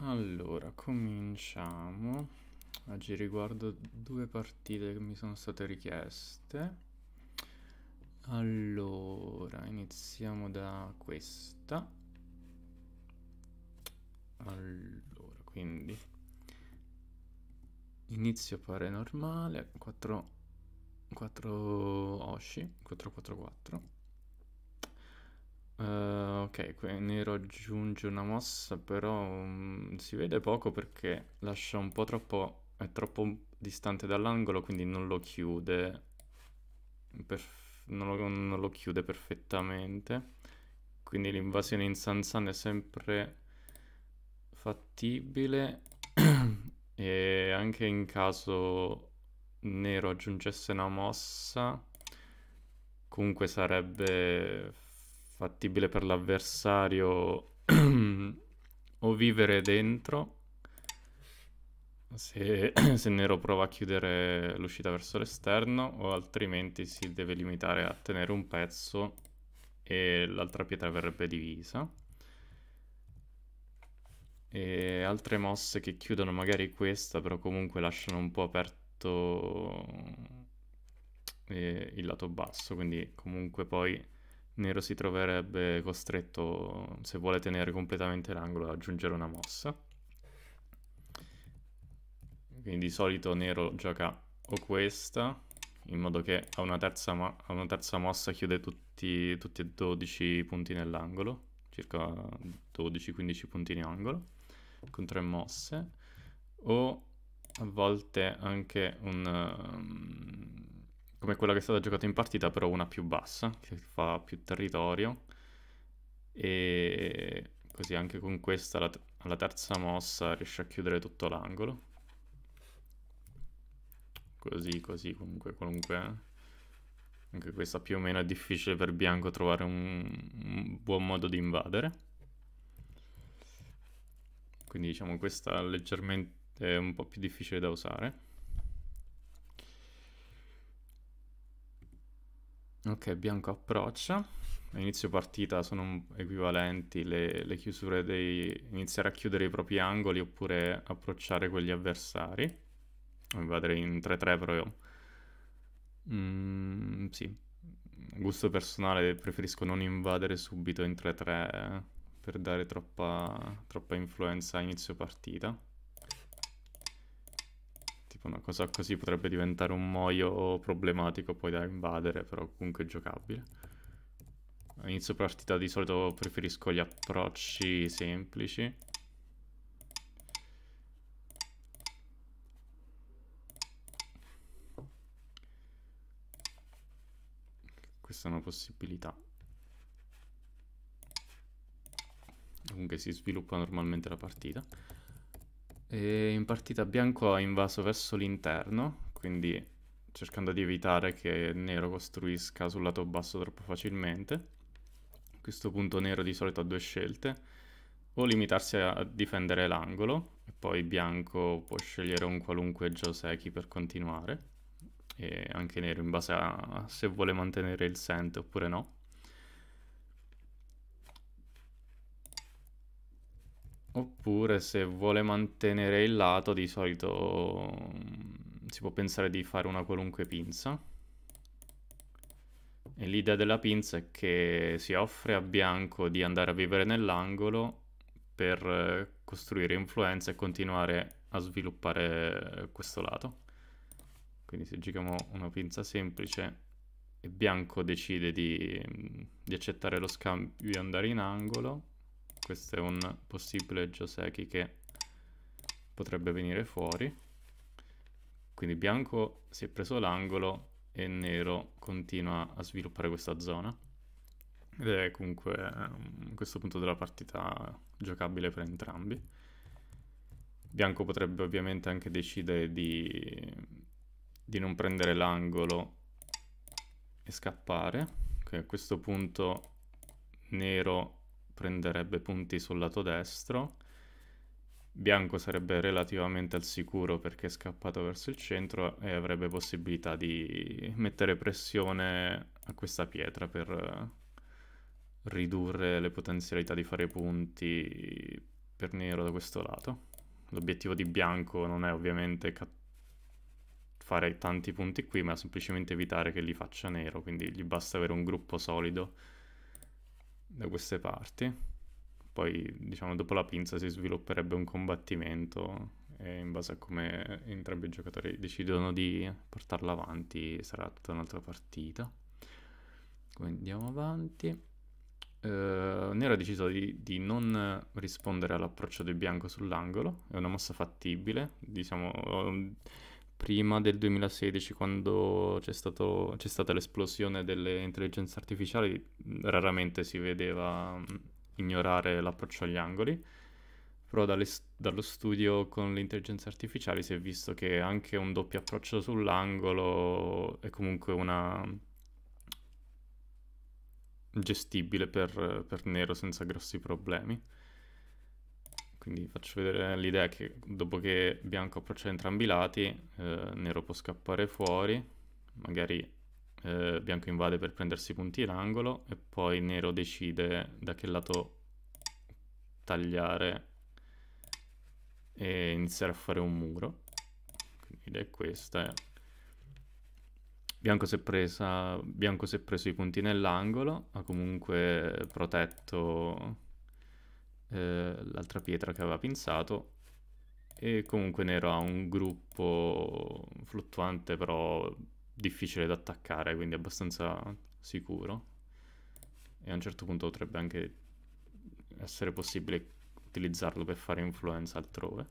Allora, cominciamo. Oggi riguardo due partite che mi sono state richieste. Allora, iniziamo da questa. Allora, quindi inizio pare normale, 4 4 Oshi, 444. Uh, ok, qui nero aggiunge una mossa, però um, si vede poco perché lascia un po' troppo... è troppo distante dall'angolo, quindi non lo chiude. Non lo, non, lo, chiude perfettamente. Quindi l'invasione in Sansan è sempre fattibile. e anche in caso nero aggiungesse una mossa, comunque sarebbe fattibile per l'avversario o vivere dentro se, se, Nero prova a chiudere l'uscita verso l'esterno o altrimenti si deve limitare a tenere un pezzo e l'altra pietra verrebbe divisa e altre mosse che chiudono magari questa però comunque lasciano un po' aperto eh, il lato basso quindi comunque poi Nero si troverebbe costretto, se vuole tenere completamente l'angolo, ad aggiungere una mossa. Quindi di solito Nero gioca o questa, in modo che a una terza, mo a una terza mossa chiude tutti, tutti e 12 punti nell'angolo, circa 12-15 punti in angolo, con tre mosse, o a volte anche un... Um, come quella che è stata giocata in partita, però una più bassa, che fa più territorio. E così anche con questa, alla terza mossa, riesce a chiudere tutto l'angolo. Così, così, comunque, qualunque... Eh. Anche questa più o meno è difficile per Bianco trovare un, un buon modo di invadere. Quindi diciamo questa leggermente è un po' più difficile da usare. Ok, bianco approccia. A inizio partita sono equivalenti le, le chiusure dei... iniziare a chiudere i propri angoli oppure approcciare quegli avversari. Invadere in 3-3 proprio... Mm, sì. Gusto personale, preferisco non invadere subito in 3-3 eh, per dare troppa, troppa influenza a inizio partita. Ecco, una cosa così potrebbe diventare un moio problematico poi da invadere, però comunque giocabile. All'inizio partita di solito preferisco gli approcci semplici. Questa è una possibilità. Comunque si sviluppa normalmente la partita. E in partita bianco ha invaso verso l'interno, quindi cercando di evitare che nero costruisca sul lato basso troppo facilmente. A questo punto nero di solito ha due scelte, o limitarsi a difendere l'angolo, e poi bianco può scegliere un qualunque Joseki per continuare, e anche nero in base a se vuole mantenere il sente oppure no. Oppure se vuole mantenere il lato di solito mm, si può pensare di fare una qualunque pinza. E l'idea della pinza è che si offre a bianco di andare a vivere nell'angolo per eh, costruire influenza e continuare a sviluppare questo lato. Quindi se giochiamo una pinza semplice e bianco decide di, mm, di accettare lo scambio e andare in angolo, questo è un possibile Joseki che potrebbe venire fuori quindi bianco si è preso l'angolo e nero continua a sviluppare questa zona ed è comunque mm, questo punto della partita giocabile per entrambi bianco potrebbe ovviamente anche decidere di, di non prendere l'angolo e scappare okay, a questo punto nero prenderebbe punti sul lato destro, bianco sarebbe relativamente al sicuro perché è scappato verso il centro e avrebbe possibilità di mettere pressione a questa pietra per ridurre le potenzialità di fare punti per nero da questo lato. L'obiettivo di bianco non è ovviamente fare tanti punti qui, ma semplicemente evitare che li faccia nero, quindi gli basta avere un gruppo solido da queste parti. Poi, diciamo, dopo la pinza si svilupperebbe un combattimento e in base a come entrambi i giocatori decidono di portarla avanti sarà tutta un'altra partita. Quindi andiamo avanti. Eh, Nero ha deciso di, di, non rispondere all'approccio del bianco sull'angolo, è una mossa fattibile, diciamo prima del 2016 quando c'è, stato, c'è stata l'esplosione delle intelligenze artificiali raramente si vedeva ignorare l'approccio agli angoli però dallo studio con le intelligenze artificiali si è visto che anche un doppio approccio sull'angolo è comunque una gestibile per, per Nero senza grossi problemi. Quindi faccio vedere l'idea che dopo che bianco approccia entrambi i lati, eh, nero può scappare fuori, magari eh, bianco invade per prendersi i punti in angolo e poi nero decide da che lato tagliare e iniziare a fare un muro. Quindi l'idea è questa. Eh. Bianco si, presa, bianco si è preso i punti nell'angolo, ha comunque protetto eh, l'altra pietra che aveva pinzato e comunque nero ha un gruppo fluttuante però difficile da attaccare quindi abbastanza sicuro e a un certo punto potrebbe anche essere possibile utilizzarlo per fare influenza altrove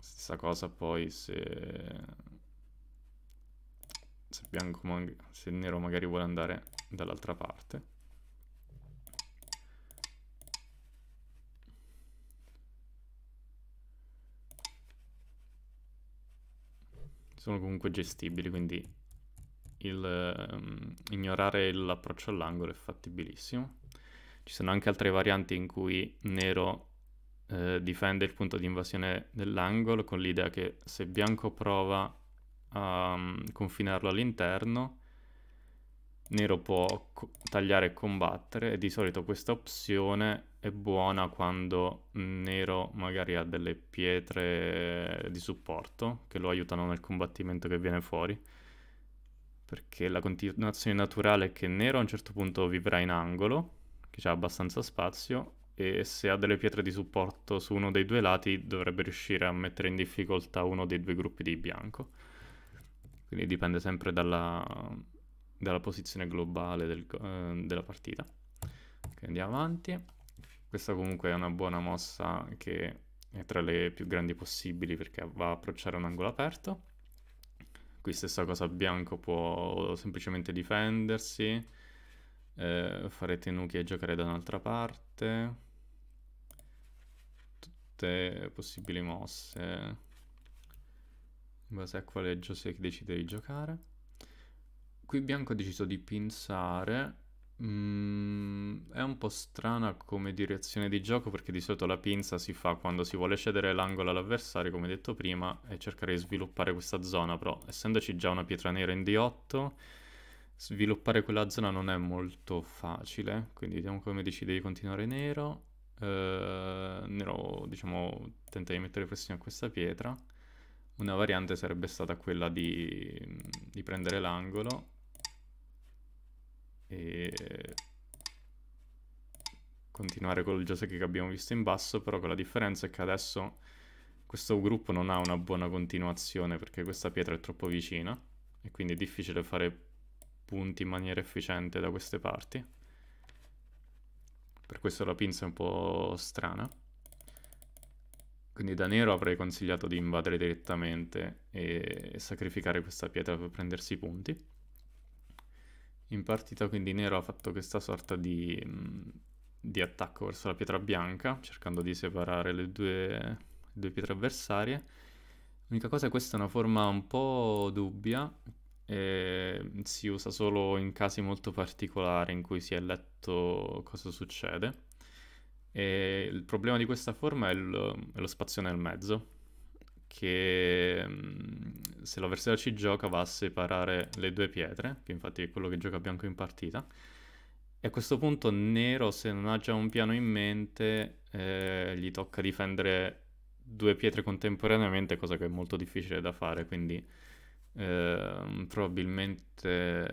stessa cosa poi se se, bianco, se nero magari vuole andare dall'altra parte sono comunque gestibili, quindi il, um, ignorare l'approccio all'angolo è fattibilissimo. Ci sono anche altre varianti in cui nero eh, difende il punto di invasione dell'angolo con l'idea che se bianco prova a um, confinarlo all'interno, Nero può tagliare e combattere e di solito questa opzione è buona quando Nero magari ha delle pietre di supporto che lo aiutano nel combattimento che viene fuori perché la continuazione naturale è che Nero a un certo punto vivrà in angolo che c'è abbastanza spazio e se ha delle pietre di supporto su uno dei due lati dovrebbe riuscire a mettere in difficoltà uno dei due gruppi di bianco quindi dipende sempre dalla dalla posizione globale del, eh, della partita. Okay, andiamo avanti. Questa comunque è una buona mossa che è tra le più grandi possibili perché va a approcciare un angolo aperto. Qui stessa cosa bianco può semplicemente difendersi, eh, fare tenuchi e giocare da un'altra parte. Tutte possibili mosse in base a quale Josek decide di giocare. Qui bianco ha deciso di pinzare. Mm, è un po' strana come direzione di gioco perché di solito la pinza si fa quando si vuole cedere l'angolo all'avversario, come detto prima, e cercare di sviluppare questa zona, però essendoci già una pietra nera in D8, sviluppare quella zona non è molto facile, quindi vediamo come decide di continuare nero. Eh, nero, diciamo, tenta di mettere pressione a questa pietra. Una variante sarebbe stata quella di, di prendere l'angolo e continuare con il Joseki che abbiamo visto in basso, però con la differenza è che adesso questo gruppo non ha una buona continuazione perché questa pietra è troppo vicina e quindi è difficile fare punti in maniera efficiente da queste parti. Per questo la pinza è un po' strana. Quindi da nero avrei consigliato di invadere direttamente e sacrificare questa pietra per prendersi i punti. In partita quindi Nero ha fatto questa sorta di, mm, di attacco verso la pietra bianca, cercando di separare le due, le due pietre avversarie. L'unica cosa è che questa è una forma un po' dubbia, si usa solo in casi molto particolari in cui si è letto cosa succede. E il problema di questa forma è, il, è lo spazio nel mezzo, che mm, se l'avversario ci gioca va a separare le due pietre, che infatti è quello che gioca bianco in partita, e a questo punto nero, se non ha già un piano in mente, eh, gli tocca difendere due pietre contemporaneamente, cosa che è molto difficile da fare, quindi ehm, eh, probabilmente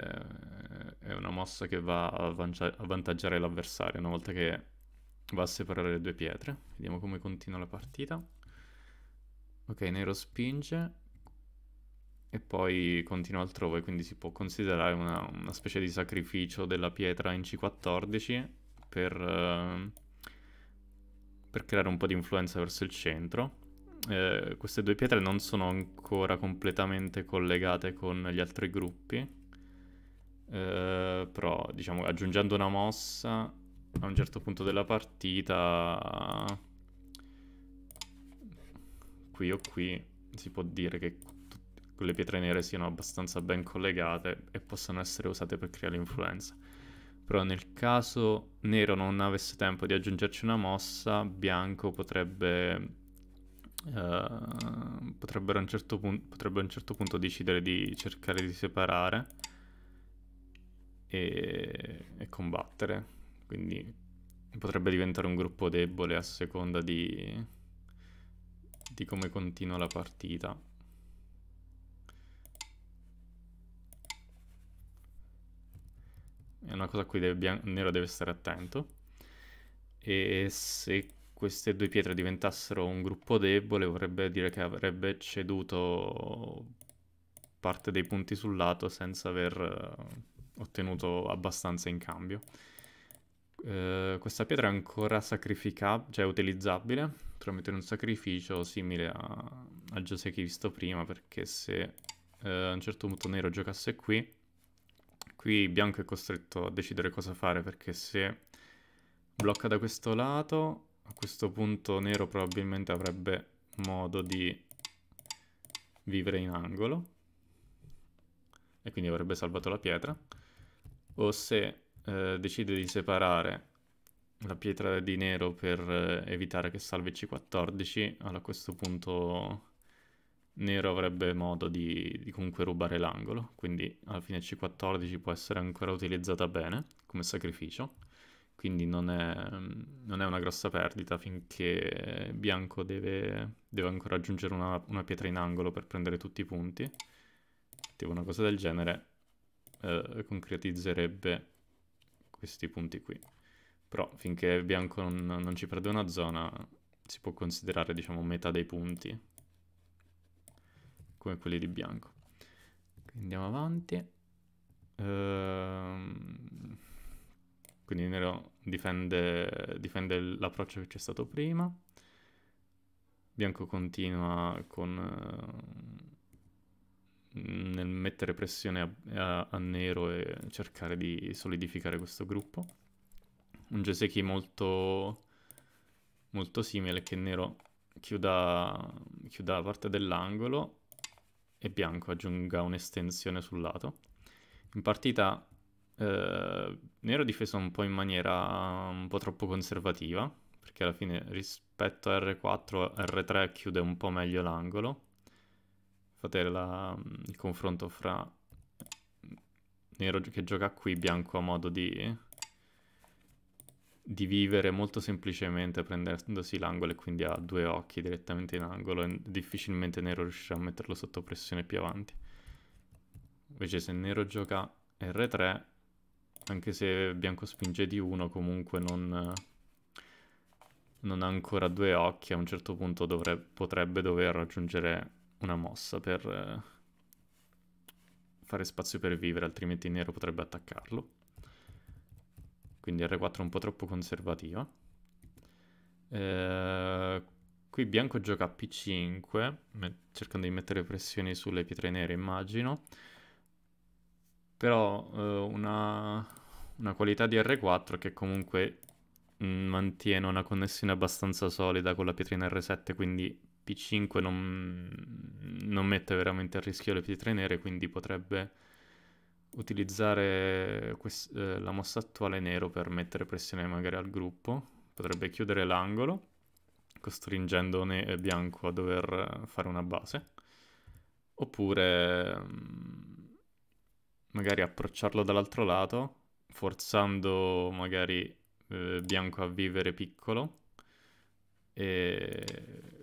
è una mossa che va a avvantaggiare l'avversario una volta che va a separare le due pietre. Vediamo come continua la partita. Ok, nero spinge e poi continua altrove, quindi si può considerare una, una specie di sacrificio della pietra in C14 per, eh, per creare un po' di influenza verso il centro. Eh, queste due pietre non sono ancora completamente collegate con gli altri gruppi, Uh, però diciamo aggiungendo una mossa a un certo punto della partita qui o qui, si può dire che le pietre nere siano abbastanza ben collegate e possano essere usate per creare influenza. Però nel caso nero non avesse tempo di aggiungerci una mossa, bianco potrebbe... Uh, potrebbero a un certo punto, potrebbe a un certo punto decidere di cercare di separare e, e combattere quindi potrebbe diventare un gruppo debole a seconda di, di come continua la partita. È una cosa a cui deve, Nero deve stare attento. E se queste due pietre diventassero un gruppo debole vorrebbe dire che avrebbe ceduto parte dei punti sul lato senza aver eh, ottenuto abbastanza in cambio. Eh, questa pietra è ancora sacrificabile, cioè utilizzabile, promettere un sacrificio simile a, a Giuseppe visto prima, perché se eh, a un certo punto Nero giocasse qui, qui Bianco è costretto a decidere cosa fare, perché se blocca da questo lato, a questo punto Nero probabilmente avrebbe modo di vivere in angolo, e quindi avrebbe salvato la pietra, o se eh, decide di separare la pietra di nero per eh, evitare che salvi C14, allora a questo punto nero avrebbe modo di, di comunque rubare l'angolo, quindi alla fine C14 può essere ancora utilizzata bene come sacrificio, quindi non è, non è una grossa perdita finché bianco deve, deve ancora aggiungere una, una, pietra in angolo per prendere tutti i punti, tipo una cosa del genere eh, concretizzerebbe questi punti qui. Però finché bianco non, non ci perde una zona si può considerare diciamo metà dei punti come quelli di bianco. Quindi andiamo avanti. Ehm... Quindi nero difende, difende l'approccio che c'è stato prima. Bianco continua con, nel mettere pressione a, a, a nero e cercare di solidificare questo gruppo un Geseki molto, molto simile che nero chiuda, chiuda la parte dell'angolo e bianco aggiunga un'estensione sul lato. In partita eh, nero difeso un po' in maniera un po' troppo conservativa, perché alla fine rispetto a R4 R3 chiude un po' meglio l'angolo. Fate la, il confronto fra nero che gioca qui, bianco a modo di di vivere molto semplicemente prendendosi l'angolo e quindi ha due occhi direttamente in angolo e difficilmente Nero riuscirà a metterlo sotto pressione più avanti. Invece se Nero gioca R3, anche se Bianco spinge di 1, comunque non, non, ha ancora due occhi, a un certo punto dovrebbe, potrebbe dover raggiungere una mossa per eh, fare spazio per vivere, altrimenti Nero potrebbe attaccarlo quindi R4 è un po' troppo conservativa. Eh, qui bianco gioca P5, cercando di mettere pressioni sulle pietre nere, immagino. Però eh, una, una qualità di R4 che comunque mm, mantiene una connessione abbastanza solida con la pietrina R7, quindi P5 non, non, mette veramente a rischio le pietre nere, quindi potrebbe utilizzare quest- eh, la mossa attuale nero per mettere pressione magari al gruppo, potrebbe chiudere l'angolo costringendo ne- eh, bianco a dover eh, fare una base, oppure mm, magari approcciarlo dall'altro lato, forzando magari eh, bianco a vivere piccolo e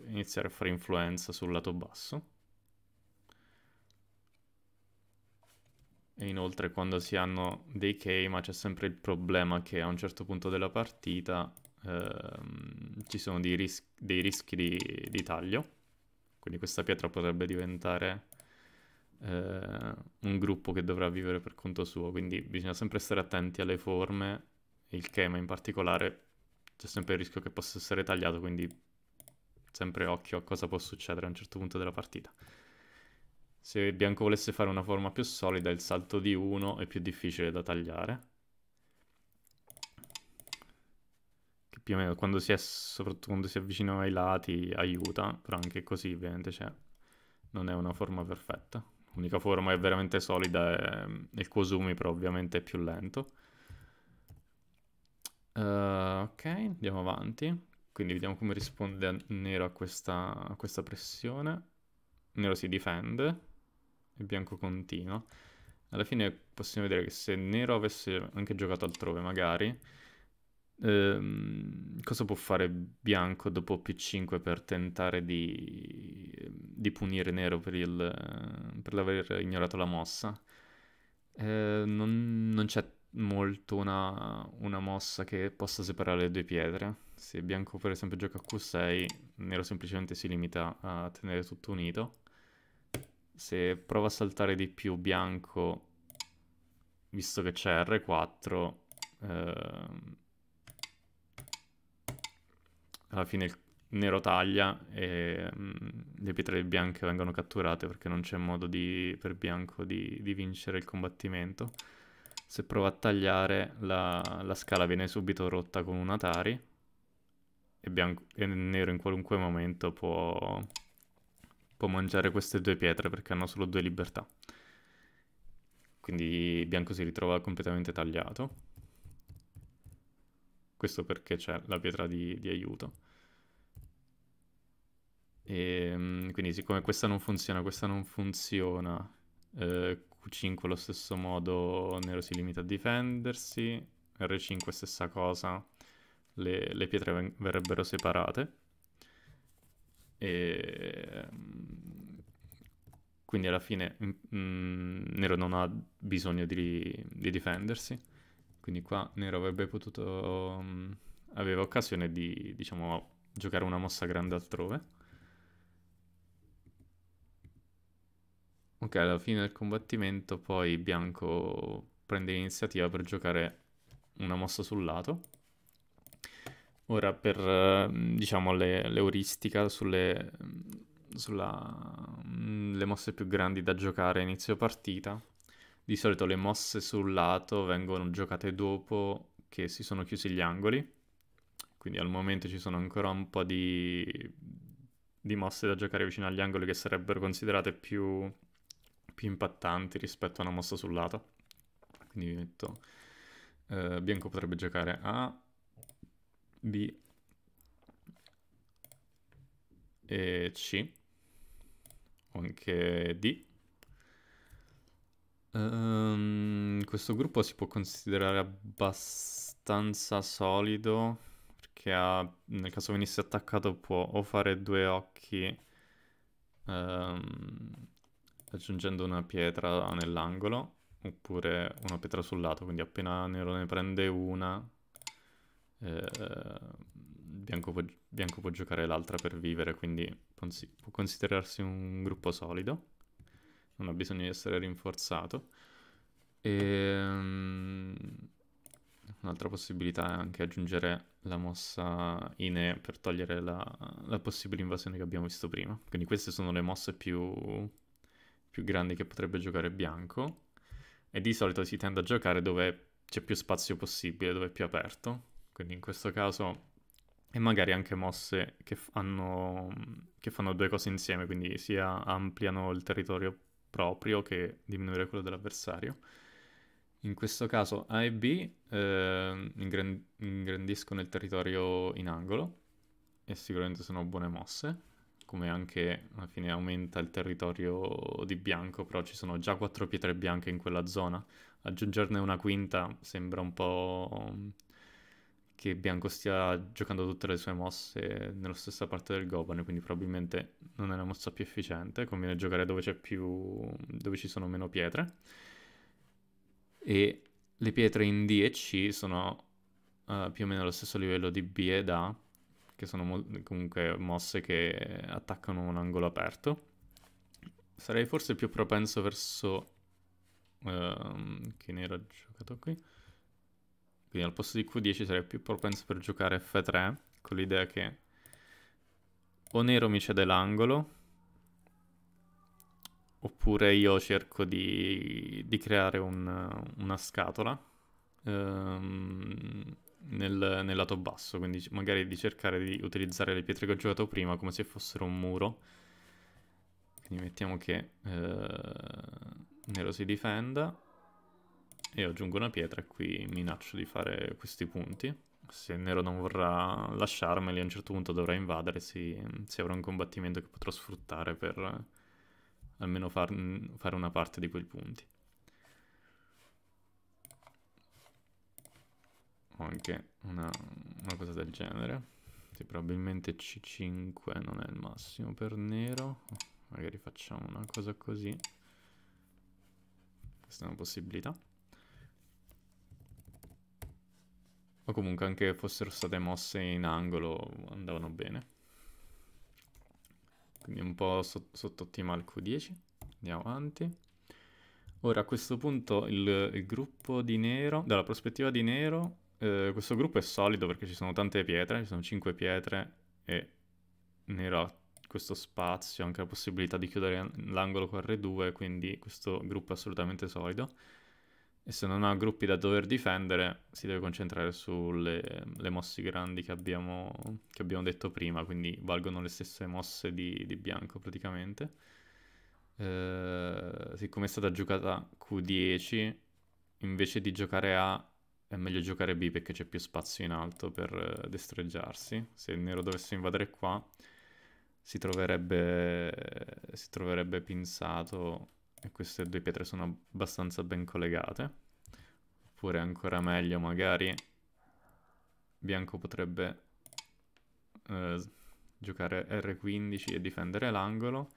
iniziare a fare influenza sul lato basso E inoltre quando si hanno dei Keima c'è sempre il problema che a un certo punto della partita ehm, ci sono dei, ris- dei rischi di-, di, taglio, quindi questa pietra potrebbe diventare eh, un gruppo che dovrà vivere per conto suo, quindi bisogna sempre stare attenti alle forme, il Keima in particolare c'è sempre il rischio che possa essere tagliato, quindi sempre occhio a cosa può succedere a un certo punto della partita. Se bianco volesse fare una forma più solida, il salto di 1 è più difficile da tagliare. Che più o meno quando si è, soprattutto quando si avvicina ai lati, aiuta, però anche così ovviamente cioè, non è una forma perfetta. L'unica forma è veramente solida è il Kosumi, però ovviamente è più lento. Uh, ok, andiamo avanti. Quindi vediamo come risponde a nero a questa, a questa pressione. Nero si difende e bianco continuo, alla fine possiamo vedere che se nero avesse anche giocato altrove magari, ehm, cosa può fare bianco dopo P5 per tentare di, di punire nero per, il, per l'aver ignorato la mossa? Eh, non, non c'è molto una, una, mossa che possa separare le due pietre. Se bianco per esempio gioca Q6, nero semplicemente si limita a tenere tutto unito. Se provo a saltare di più bianco, visto che c'è R4, ehm, alla fine il nero taglia e mh, mm, le pietre bianche vengono catturate perché non c'è modo di, per bianco di, di, vincere il combattimento. Se provo a tagliare, la, la scala viene subito rotta con un Atari e, bianco, e nero in qualunque momento può può mangiare queste due pietre perché hanno solo due libertà. Quindi bianco si ritrova completamente tagliato. Questo perché c'è la pietra di, di aiuto. E, ehm, quindi siccome questa non funziona, questa non funziona, eh, Q5 allo stesso modo, nero si limita a difendersi, R5 stessa cosa, le, le pietre verrebbero separate e mm, quindi alla fine mh, mm, mm, Nero non ha bisogno di, di, difendersi, quindi qua Nero avrebbe potuto, mh, aveva occasione di, diciamo, giocare una mossa grande altrove. Ok, alla fine del combattimento poi Bianco prende l'iniziativa per giocare una mossa sul lato. Ora, per mm, diciamo l'euristica sulle, mm, sulla, mm, le mosse più grandi da giocare a inizio partita, di solito le mosse sul lato vengono giocate dopo che si sono chiusi gli angoli, quindi al momento ci sono ancora un po' di, di mosse da giocare vicino agli angoli che sarebbero considerate più, più impattanti rispetto a una mossa sul lato. Quindi vi metto, eh, Bianco potrebbe giocare a B e C o anche D. Um, questo gruppo si può considerare abbastanza solido perché ha, nel caso venisse attaccato può o fare due occhi um, aggiungendo una pietra nell'angolo oppure una pietra sul lato, quindi appena Nero ne prende una eh, Bianco, può, Bianco, può, giocare l'altra per vivere, quindi può considerarsi un gruppo solido, non ha bisogno di essere rinforzato. E, um, un'altra possibilità è anche aggiungere la mossa INE per togliere la, la, possibile invasione che abbiamo visto prima. Quindi queste sono le mosse più, più grandi che potrebbe giocare Bianco. E di solito si tende a giocare dove c'è più spazio possibile, dove è più aperto, quindi in questo caso, e magari anche mosse che fanno, che fanno due cose insieme, quindi sia ampliano il territorio proprio che diminuire quello dell'avversario. In questo caso A e B eh, ingran- ingrandiscono il territorio in angolo e sicuramente sono buone mosse, come anche alla fine aumenta il territorio di bianco, però ci sono già quattro pietre bianche in quella zona. Aggiungerne una quinta sembra un po' che Bianco stia giocando tutte le sue mosse nella stessa parte del Goban, quindi probabilmente non è la mossa più efficiente, conviene giocare dove, più... dove ci sono meno pietre. E le pietre in D e C sono uh, più o meno allo stesso livello di B ed A, che sono mo comunque mosse che attaccano un angolo aperto. Sarei forse più propenso verso... Uh, che ne era giocato qui? Quindi al posto di Q10 sarei più propenso per giocare F3, con l'idea che o nero mi cede l'angolo, oppure io cerco di, di creare un, una scatola ehm, nel, nel, lato basso, quindi magari di cercare di utilizzare le pietre che ho giocato prima come se fossero un muro. Quindi mettiamo che eh, nero si difenda e aggiungo una pietra e qui minaccio di fare questi punti. Se Nero non vorrà lasciarmeli, a un certo punto dovrà invadere, si, si avrà un combattimento che potrò sfruttare per eh, almeno far, mm, fare una parte di quei punti. O anche una, una cosa del genere. Sì, probabilmente C5 non è il massimo per Nero. Magari facciamo una cosa così. Questa è una possibilità. O comunque anche fossero state mosse in angolo andavano bene. Quindi un po' sott sottottima al Q10. Andiamo avanti. Ora a questo punto il, il gruppo di nero, dalla prospettiva di nero, eh, questo gruppo è solido perché ci sono tante pietre, ci sono 5 pietre e nero ha questo spazio, anche la possibilità di chiudere l'angolo con R2, quindi questo gruppo è assolutamente solido e se non ha gruppi da dover difendere si deve concentrare sulle mosse grandi che abbiamo, che abbiamo, detto prima, quindi valgono le stesse mosse di, di bianco praticamente. Eh, siccome è stata giocata Q10, invece di giocare A è meglio giocare B perché c'è più spazio in alto per eh, destreggiarsi. Se il nero dovesse invadere qua si troverebbe, si troverebbe pinzato e queste due pietre sono abbastanza ben collegate. Oppure ancora meglio magari bianco potrebbe eh, giocare R15 e difendere l'angolo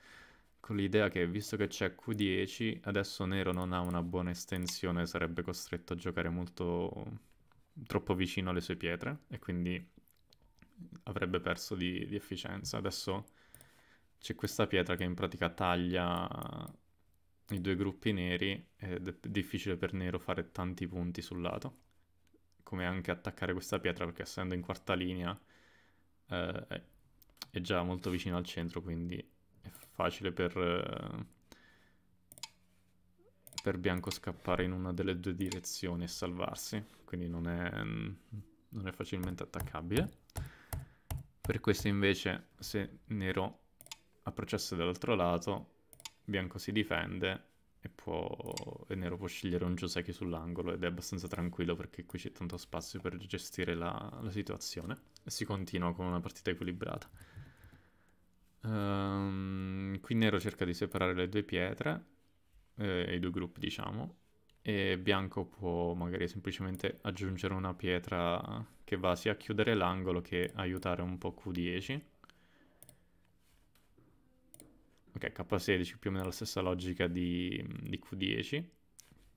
con l'idea che visto che c'è Q10 adesso nero non ha una buona estensione sarebbe costretto a giocare molto troppo vicino alle sue pietre e quindi avrebbe perso di, di efficienza adesso c'è questa pietra che in pratica taglia i due gruppi neri ed è difficile per nero fare tanti punti sul lato, come anche attaccare questa pietra perché essendo in quarta linea eh, è già molto vicino al centro, quindi è facile per, eh, per bianco scappare in una delle due direzioni e salvarsi, quindi non è, non è facilmente attaccabile. Per questo invece se nero approcciasse dall'altro lato bianco si difende e, può... e nero può scegliere un Giuseppe sull'angolo ed è abbastanza tranquillo perché qui c'è tanto spazio per gestire la, la situazione. E si continua con una partita equilibrata. Um, qui nero cerca di separare le due pietre, eh, i due gruppi diciamo, e bianco può magari semplicemente aggiungere una pietra che va sia a chiudere l'angolo che aiutare un po' Q10 Ok, K16 più o meno la stessa logica di, di Q10.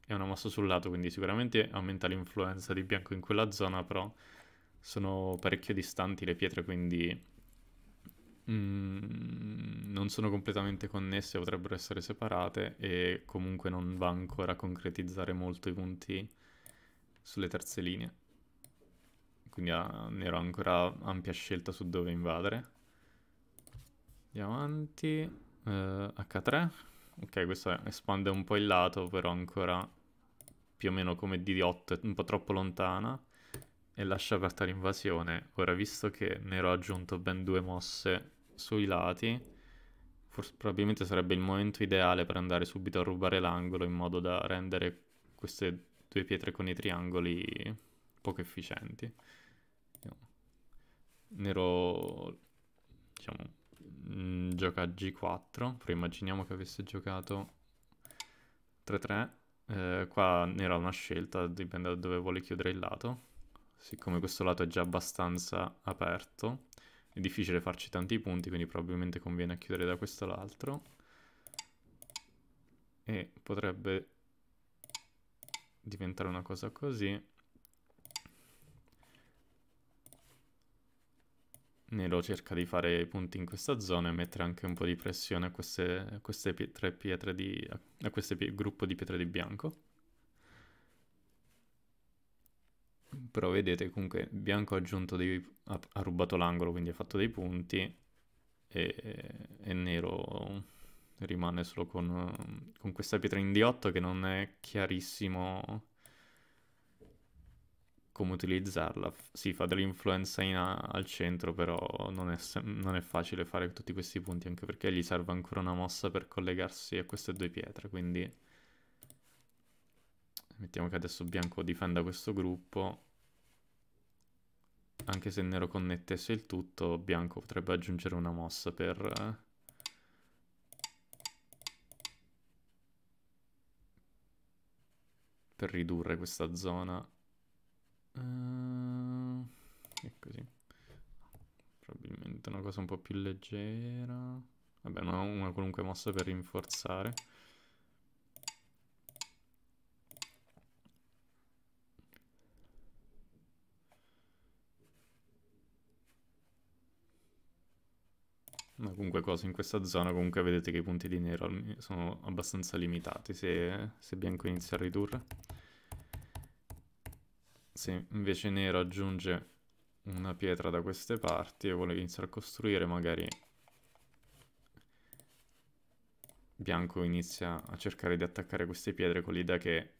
È una mossa sul lato, quindi sicuramente aumenta l'influenza di bianco in quella zona, però sono parecchio distanti le pietre, quindi Mm, non sono completamente connesse, potrebbero essere separate e comunque non va ancora a concretizzare molto i punti sulle terze linee. Quindi ah, ne avrò ancora ampia scelta su dove invadere. Andiamo avanti uh, eh, H3. Ok, questo espande un po' il lato, però ancora più o meno come D8, un po' troppo lontana. E lascia aperta l'invasione. Ora, visto che ne ero aggiunto ben due mosse sui lati, probabilmente sarebbe il momento ideale per andare subito a rubare l'angolo in modo da rendere queste due pietre con i triangoli poco efficienti. Nero, diciamo, Mm, gioca G4, però immaginiamo che avesse giocato 3-3. Eh, qua era una scelta, dipende da dove vuole chiudere il lato. Siccome questo lato è già abbastanza aperto, è difficile farci tanti punti, quindi probabilmente conviene chiudere da questo all'altro. E potrebbe diventare una cosa così. Nero cerca di fare i punti in questa zona e mettere anche un po' di pressione a queste, a queste pietre, pietre di... a questo pie, gruppo di pietre di bianco. Però vedete comunque bianco ha, dei, ha, ha rubato l'angolo quindi ha fatto dei punti e, e nero rimane solo con, con questa pietra in D8 che non è chiarissimo come utilizzarla. Si fa dell'influenza a- al centro, però non è, sem- non è, facile fare tutti questi punti, anche perché gli serve ancora una mossa per collegarsi a queste due pietre, quindi... Mettiamo che adesso bianco difenda questo gruppo. Anche se nero connettesse il tutto, bianco potrebbe aggiungere una mossa per... per ridurre questa zona Uh, eh, e così. Probabilmente una cosa un po' più leggera. Vabbè, una, una qualunque mossa per rinforzare. Ma comunque cosa, in questa zona comunque vedete che i punti di nero sono abbastanza limitati se, se bianco inizia a ridurre se invece nero aggiunge una pietra da queste parti e vuole iniziare a costruire magari bianco inizia a cercare di attaccare queste pietre con l'idea che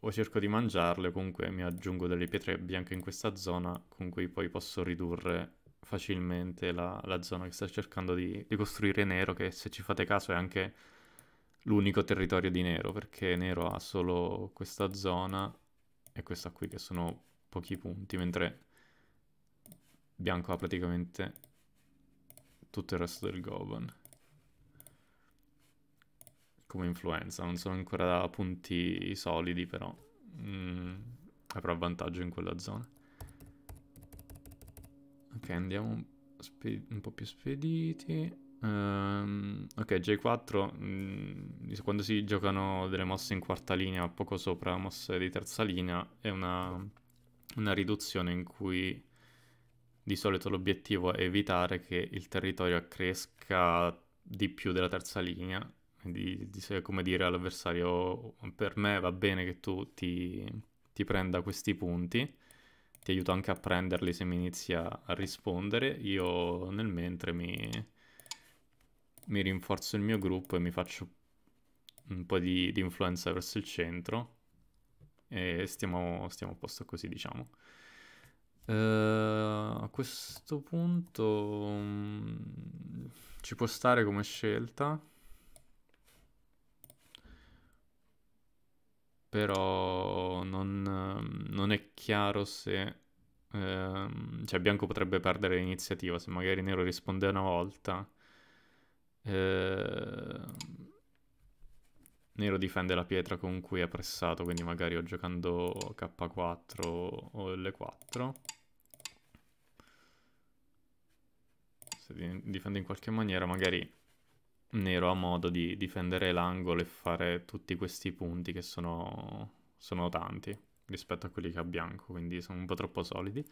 o cerco di mangiarle comunque mi aggiungo delle pietre bianche in questa zona con cui poi posso ridurre facilmente la, la zona che sta cercando di, di costruire nero che se ci fate caso è anche l'unico territorio di nero perché nero ha solo questa zona è questa qui che sono pochi punti, mentre bianco ha praticamente tutto il resto del Goban come influenza, non sono ancora punti solidi però mm, avrà vantaggio in quella zona. Ok, andiamo un, un po' più spediti. Um, ok, J4, mh, mm, quando si giocano delle mosse in quarta linea o poco sopra mosse di terza linea, è una, una riduzione in cui di solito l'obiettivo è evitare che il territorio accresca di più della terza linea. Di, di, come dire all'avversario, per me va bene che tu ti, ti prenda questi punti, ti aiuto anche a prenderli se mi inizia a rispondere, io nel mentre mi mi rinforzo il mio gruppo e mi faccio un po' di, di influenza verso il centro e stiamo, stiamo a posto così, diciamo. Uh, a questo punto um, ci può stare come scelta, però non, non è chiaro se... Um, cioè bianco potrebbe perdere l'iniziativa se magari nero risponde una volta eh... Nero difende la pietra con cui è pressato, quindi magari ho giocando K4 o L4. Se difende in qualche maniera, magari Nero ha modo di difendere l'angolo e fare tutti questi punti che sono, sono tanti rispetto a quelli che ha Bianco, quindi sono un po' troppo solidi.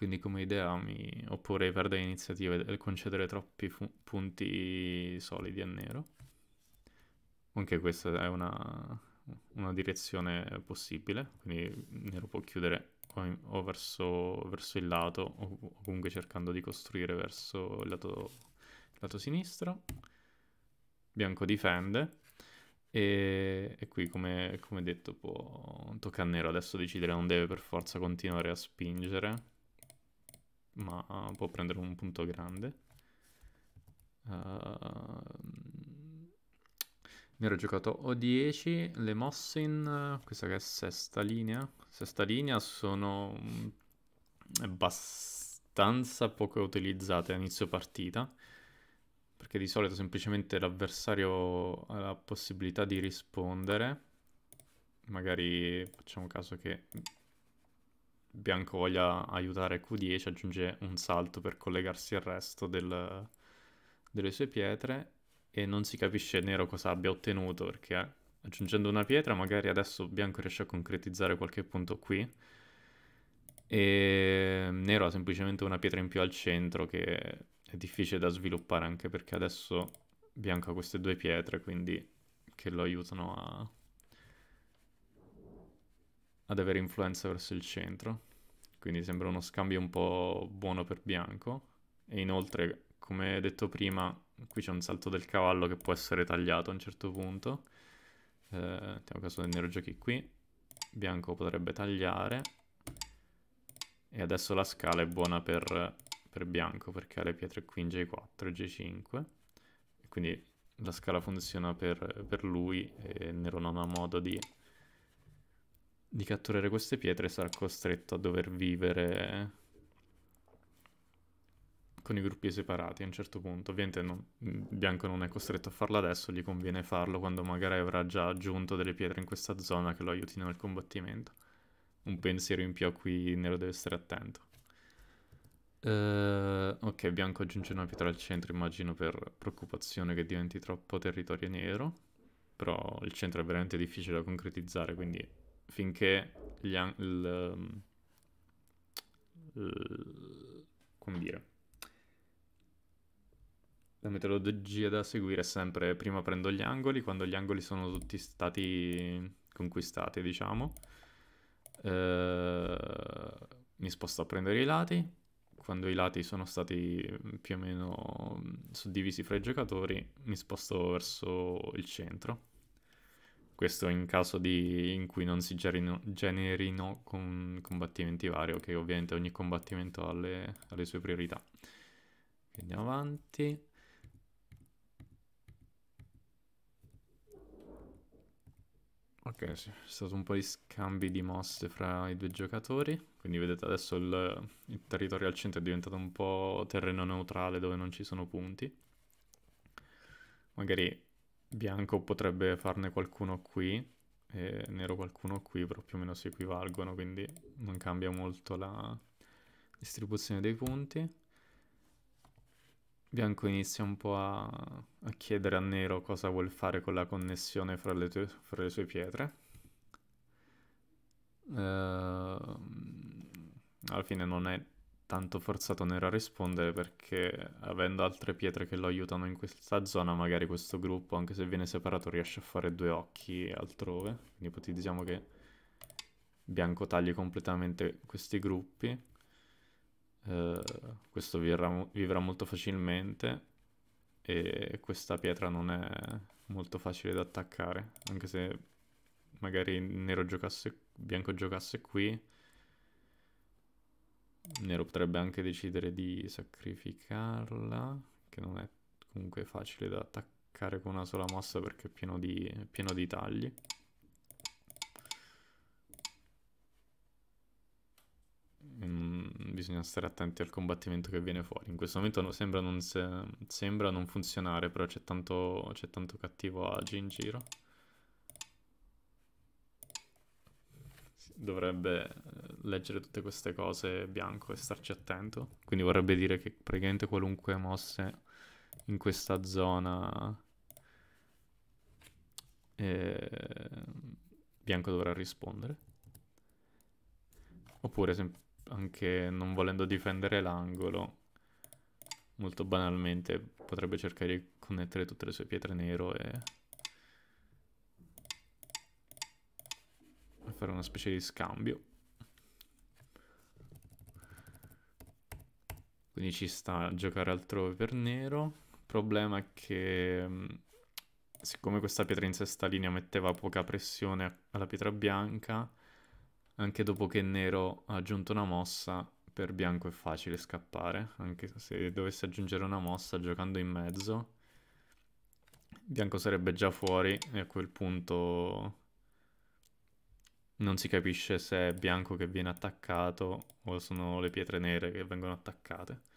Quindi come idea mi opporrei perdere iniziativa e eh, concedere troppi fu- punti solidi a nero. Anche questa è una, una direzione possibile, quindi nero può chiudere o, in, o verso, verso, il lato o, o, comunque cercando di costruire verso il lato, lato sinistro. Bianco difende e, e qui come, come, detto può, tocca a nero adesso decidere, non deve per forza continuare a spingere ma ah, può prendere un punto grande. Uh, ehm, ne ero giocato o 10, le mosse in questa che è sesta linea. Sesta linea sono abbastanza poco utilizzate a inizio partita, perché di solito semplicemente l'avversario ha la possibilità di rispondere. Magari facciamo caso che Bianco voglia aiutare Q10 aggiunge un salto per collegarsi al resto del, delle sue pietre e non si capisce Nero cosa abbia ottenuto perché eh, aggiungendo una pietra magari adesso Bianco riesce a concretizzare qualche punto qui e Nero ha semplicemente una pietra in più al centro che è difficile da sviluppare anche perché adesso Bianco ha queste due pietre quindi che lo aiutano a ad avere influenza verso il centro, quindi sembra uno scambio un po' buono per bianco. E inoltre, come detto prima, qui c'è un salto del cavallo che può essere tagliato a un certo punto. Eh, caso del nero giochi qui, bianco potrebbe tagliare. E adesso la scala è buona per, per bianco perché ha le pietre qui in G4 e G5. Quindi la scala funziona per, per lui e nero non ha modo di di catturare queste pietre sarà costretto a dover vivere con i gruppi separati a un certo punto. Ovviamente non, Bianco non è costretto a farlo adesso, gli conviene farlo quando magari avrà già aggiunto delle pietre in questa zona che lo aiutino nel combattimento. Un pensiero in più a cui Nero deve stare attento. Uh, ok, Bianco aggiunge una pietra al centro, immagino per preoccupazione che diventi troppo territorio nero, però il centro è veramente difficile da concretizzare, quindi finché gli, il, ehm, il, come dire la metodologia da seguire è sempre prima prendo gli angoli, quando gli angoli sono tutti stati conquistati, diciamo, eh, mi sposto a prendere i lati, quando i lati sono stati più o meno mm, suddivisi fra i giocatori, mi sposto verso il centro. Questo in caso di, in cui non si gerino, generino con combattimenti vari, ok? Ovviamente ogni combattimento ha le, ha le sue priorità. Andiamo avanti. Ok, sì, c'è stato un po' di scambi di mosse fra i due giocatori, quindi vedete adesso il, il, territorio al centro è diventato un po' terreno neutrale dove non ci sono punti. Magari bianco potrebbe farne qualcuno qui e nero qualcuno qui, però più o meno si equivalgono, quindi non cambia molto la distribuzione dei punti. Bianco inizia un po' a, a chiedere a nero cosa vuol fare con la connessione fra le, tue, fra le sue pietre. Uh, alla fine non è tanto forzato nel rispondere perché avendo altre pietre che lo aiutano in questa zona, magari questo gruppo, anche se viene separato, riesce a fare due occhi altrove. Quindi ipotizziamo che bianco tagli completamente questi gruppi. Uh, questo vivrà, vivrà molto facilmente e questa pietra non è molto facile da attaccare, anche se magari nero giocasse, bianco giocasse qui Nero potrebbe anche decidere di sacrificarla, che non è comunque facile da attaccare con una sola mossa perché è pieno di, è pieno di tagli. Mm, bisogna stare attenti al combattimento che viene fuori. In questo momento no, sembra, non se, sembra, non funzionare, però c'è tanto, tanto, cattivo Agi in giro. Dovrebbe leggere tutte queste cose bianco e starci attento. Quindi vorrebbe dire che praticamente qualunque mosse in questa zona eh, bianco dovrà rispondere. Oppure anche non volendo difendere l'angolo, molto banalmente potrebbe cercare di connettere tutte le sue pietre nero e fare una specie di scambio. quindi ci sta a giocare altrove per nero. Il problema è che mm, siccome questa pietra in sesta linea metteva poca pressione alla pietra bianca, anche dopo che nero ha aggiunto una mossa, per bianco è facile scappare, anche se dovesse aggiungere una mossa giocando in mezzo. Bianco sarebbe già fuori e a quel punto non si capisce se è bianco che viene attaccato o sono le pietre nere che vengono attaccate.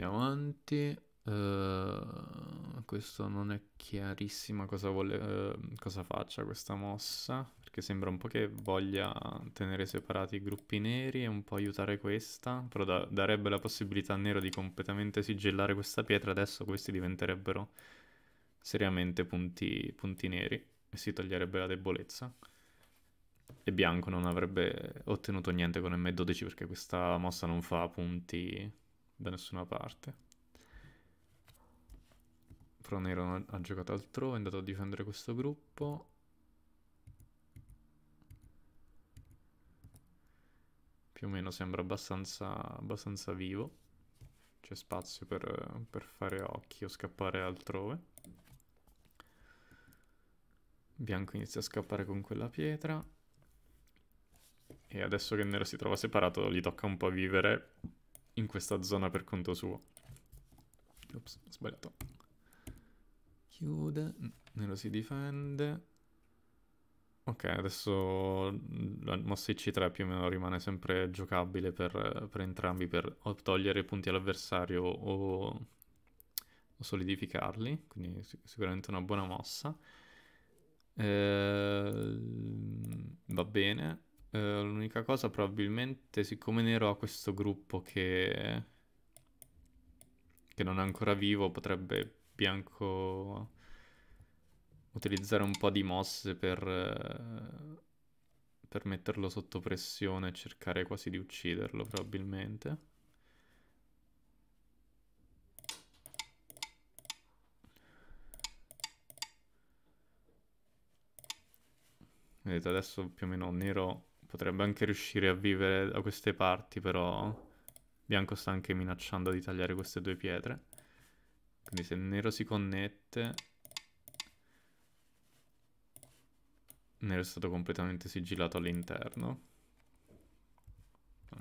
Andiamo avanti. Uh, questo non è chiarissimo cosa, vole, uh, eh, cosa faccia questa mossa, perché sembra un po' che voglia tenere separati i gruppi neri e un po' aiutare questa, però da darebbe la possibilità a nero di completamente sigillare questa pietra, adesso questi diventerebbero seriamente punti, punti neri e si toglierebbe la debolezza. E bianco non avrebbe ottenuto niente con M12 perché questa mossa non fa punti da nessuna parte. Fronero ha giocato altrove, è andato a difendere questo gruppo. Più o meno sembra abbastanza, abbastanza vivo. C'è spazio per, per fare occhi o scappare altrove. Bianco inizia a scappare con quella pietra. E adesso che nero si trova separato gli tocca un po' vivere in questa zona per conto suo. Ops, ho sbagliato. Chiude, nero si difende. Ok, adesso la mossa IC3 più o meno rimane sempre giocabile per, per entrambi per o togliere punti all'avversario o, o, solidificarli, quindi sicuramente una buona mossa. Eh, va bene, eh, l'unica cosa probabilmente, siccome Nero ha questo gruppo che... che non è ancora vivo, potrebbe Bianco utilizzare un po' di mosse per, per metterlo sotto pressione e cercare quasi di ucciderlo probabilmente. Vedete, adesso più o meno Nero potrebbe anche riuscire a vivere da queste parti, però bianco sta anche minacciando di tagliare queste due pietre. Quindi se nero si connette... Nero è stato completamente sigillato all'interno.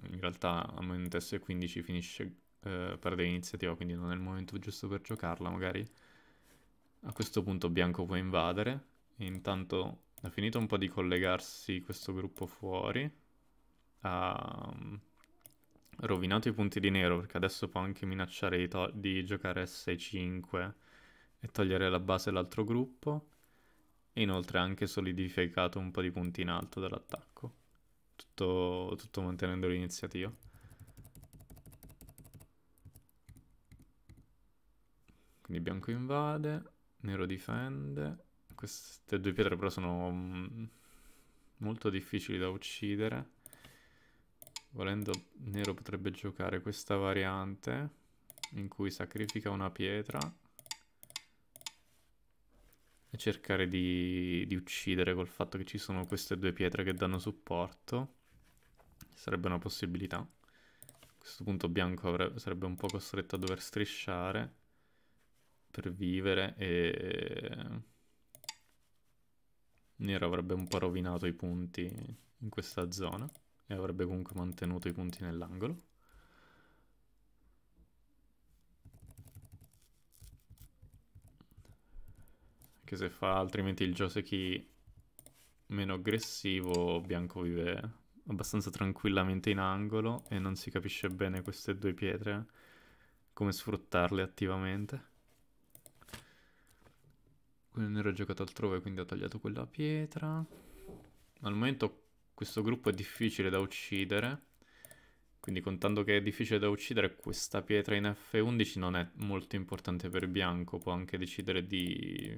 In realtà al momento S15 finisce eh, perde l'iniziativa, quindi non è il momento giusto per giocarla, magari. A questo punto bianco può invadere. E intanto ha finito un po' di collegarsi questo gruppo fuori. Ha rovinato i punti di nero perché adesso può anche minacciare di, to- di giocare S5 e togliere la base all'altro gruppo. E inoltre ha anche solidificato un po' di punti in alto dell'attacco. Tutto, tutto mantenendo l'iniziativa. Quindi bianco invade, nero difende, queste due pietre però sono mm, molto difficili da uccidere. Volendo Nero potrebbe giocare questa variante in cui sacrifica una pietra e cercare di, di uccidere col fatto che ci sono queste due pietre che danno supporto. Sarebbe una possibilità. A questo punto bianco avrebbe, sarebbe un po' costretto a dover strisciare per vivere e Nero avrebbe un po' rovinato i punti in questa zona e avrebbe comunque mantenuto i punti nell'angolo. Che se fa altrimenti il Joseki meno aggressivo, Bianco vive abbastanza tranquillamente in angolo e non si capisce bene queste due pietre, come sfruttarle attivamente. Quello nero ha giocato altrove, quindi ho tagliato quella pietra. Al momento questo gruppo è difficile da uccidere. Quindi contando che è difficile da uccidere, questa pietra in F11 non è molto importante per bianco. Può anche decidere di,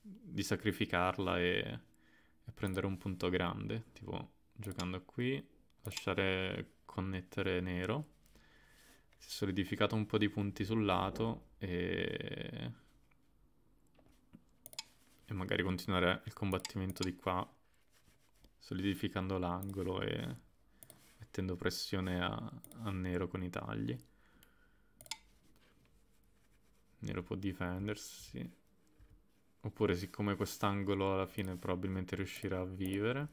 di sacrificarla e... e prendere un punto grande. Tipo giocando qui, lasciare connettere nero. Si è solidificato un po' di punti sul lato e e magari continuare il combattimento di qua, solidificando l'angolo e mettendo pressione a, a nero con i tagli. Nero può difendersi. Oppure siccome quest'angolo alla fine probabilmente riuscirà a vivere.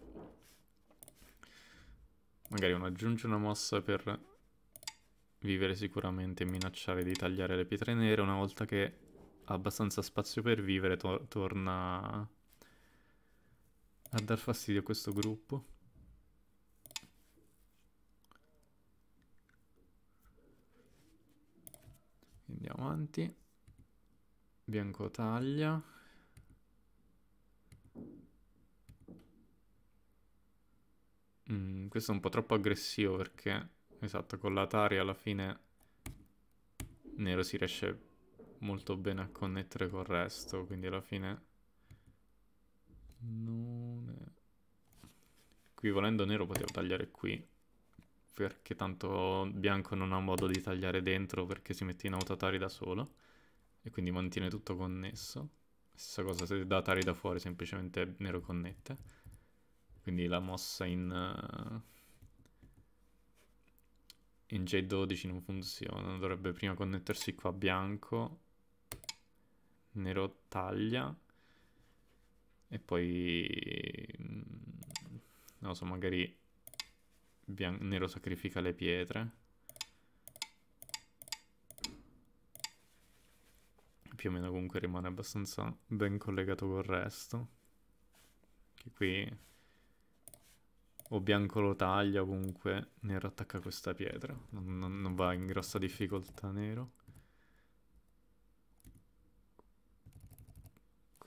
Magari uno aggiunge una mossa per vivere sicuramente e minacciare di tagliare le pietre nere una volta che abbastanza spazio per vivere, to torna a dar fastidio a questo gruppo. Andiamo avanti. Bianco taglia. Mm, questo è un po' troppo aggressivo perché, esatto, con la tari alla fine nero si riesce molto bene a connettere col resto, quindi alla fine non è... Qui volendo nero potevo tagliare qui, perché tanto bianco non ha modo di tagliare dentro perché si mette in autotari da solo, e quindi mantiene tutto connesso. Stessa cosa se da tari da fuori, semplicemente nero connette. Quindi la mossa in... Uh, in J12 non funziona, dovrebbe prima connettersi qua bianco nero taglia e poi mm, non so magari nero sacrifica le pietre più o meno comunque rimane abbastanza ben collegato col resto che qui o bianco lo taglia o comunque nero attacca questa pietra non, non va in grossa difficoltà nero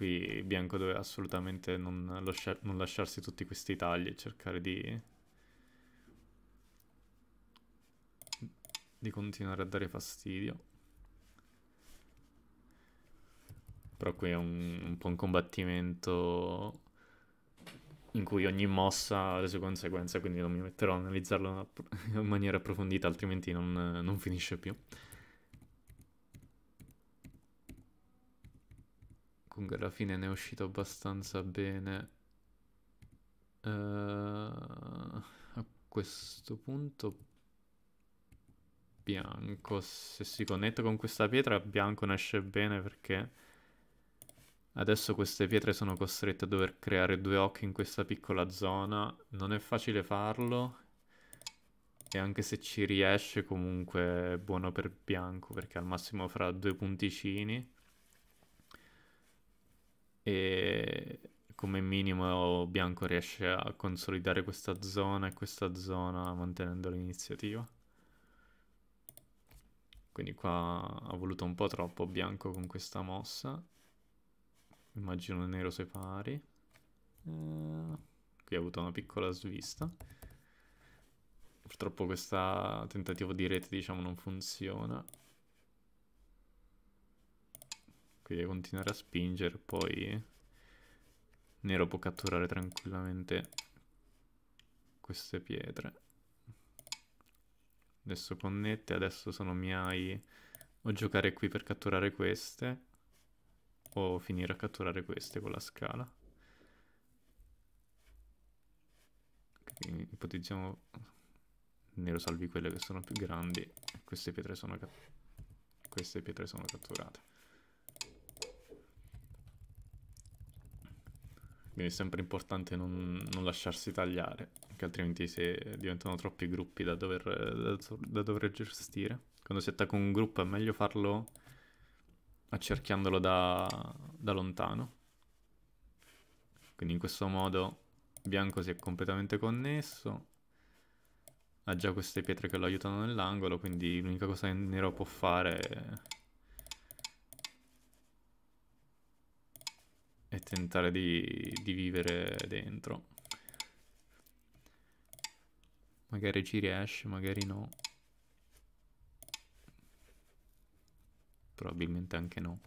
Qui Bianco doveva assolutamente non, lascia non lasciarsi tutti questi tagli e cercare di... di continuare a dare fastidio. Però qui è un, un po' un combattimento in cui ogni mossa ha le sue conseguenze, quindi non mi metterò a analizzarlo in maniera approfondita, altrimenti non, non finisce più. comunque alla fine ne è uscito abbastanza bene. Uh, a questo punto bianco, se si connette con questa pietra bianco nasce bene perché adesso queste pietre sono costrette a dover creare due occhi in questa piccola zona, non è facile farlo e anche se ci riesce comunque è buono per bianco perché al massimo fra due punticini e come minimo bianco riesce a consolidare questa zona e questa zona mantenendo l'iniziativa. Quindi qua ha voluto un po' troppo bianco con questa mossa. Immagino nero separi. Eh, qui ha avuto una piccola svista. Purtroppo questo tentativo di rete diciamo non funziona. Quindi continuare a spingere, poi Nero può catturare tranquillamente queste pietre. Adesso connette, adesso sono miei. O giocare qui per catturare queste, o finire a catturare queste con la scala. Quindi ipotizziamo nero salvi quelle che sono più grandi queste pietre sono, queste pietre sono catturate Quindi è sempre importante non, non lasciarsi tagliare, perché altrimenti se diventano troppi gruppi da dover, da, da dover gestire. Quando si attacca un gruppo è meglio farlo accerchiandolo da, da lontano. Quindi in questo modo bianco si è completamente connesso, ha già queste pietre che lo aiutano nell'angolo, quindi l'unica cosa che nero può fare è e tentare di, di vivere dentro. Magari ci riesce, magari no. Probabilmente anche no.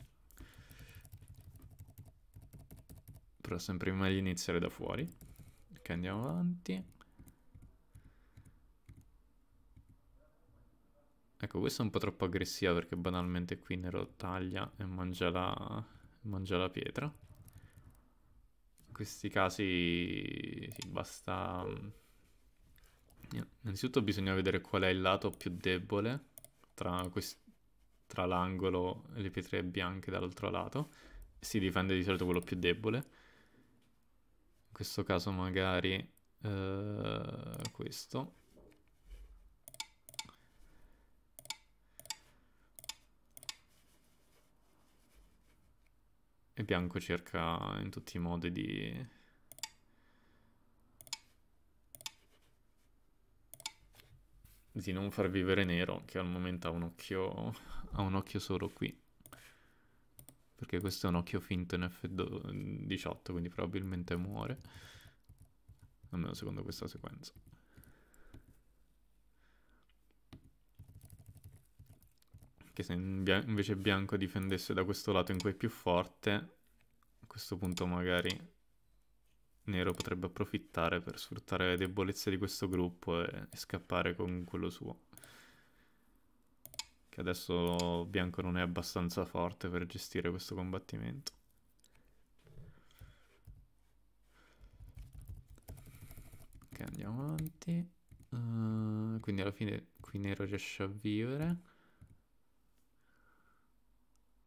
Però sempre meglio iniziare da fuori. Ok, andiamo avanti. Ecco, questa è un po' troppo aggressiva perché banalmente qui Nero taglia e mangia la, mangia la pietra questi casi sì, basta... Mm. Innanzitutto bisogna vedere qual è il lato più debole tra, tra l'angolo e le pietre bianche dall'altro lato. Si difende di solito quello più debole. In questo caso magari eh, questo. E bianco cerca in tutti i modi di... di non far vivere nero, che al momento ha un occhio, ha un occhio solo qui. Perché questo è un occhio finto in F18, quindi probabilmente muore. Almeno secondo questa sequenza. che se invece bianco difendesse da questo lato in cui è più forte, a questo punto magari nero potrebbe approfittare per sfruttare le debolezze di questo gruppo e, e scappare con quello suo. Che adesso bianco non è abbastanza forte per gestire questo combattimento. Ok, andiamo avanti. Uh, quindi alla fine qui nero riesce a vivere.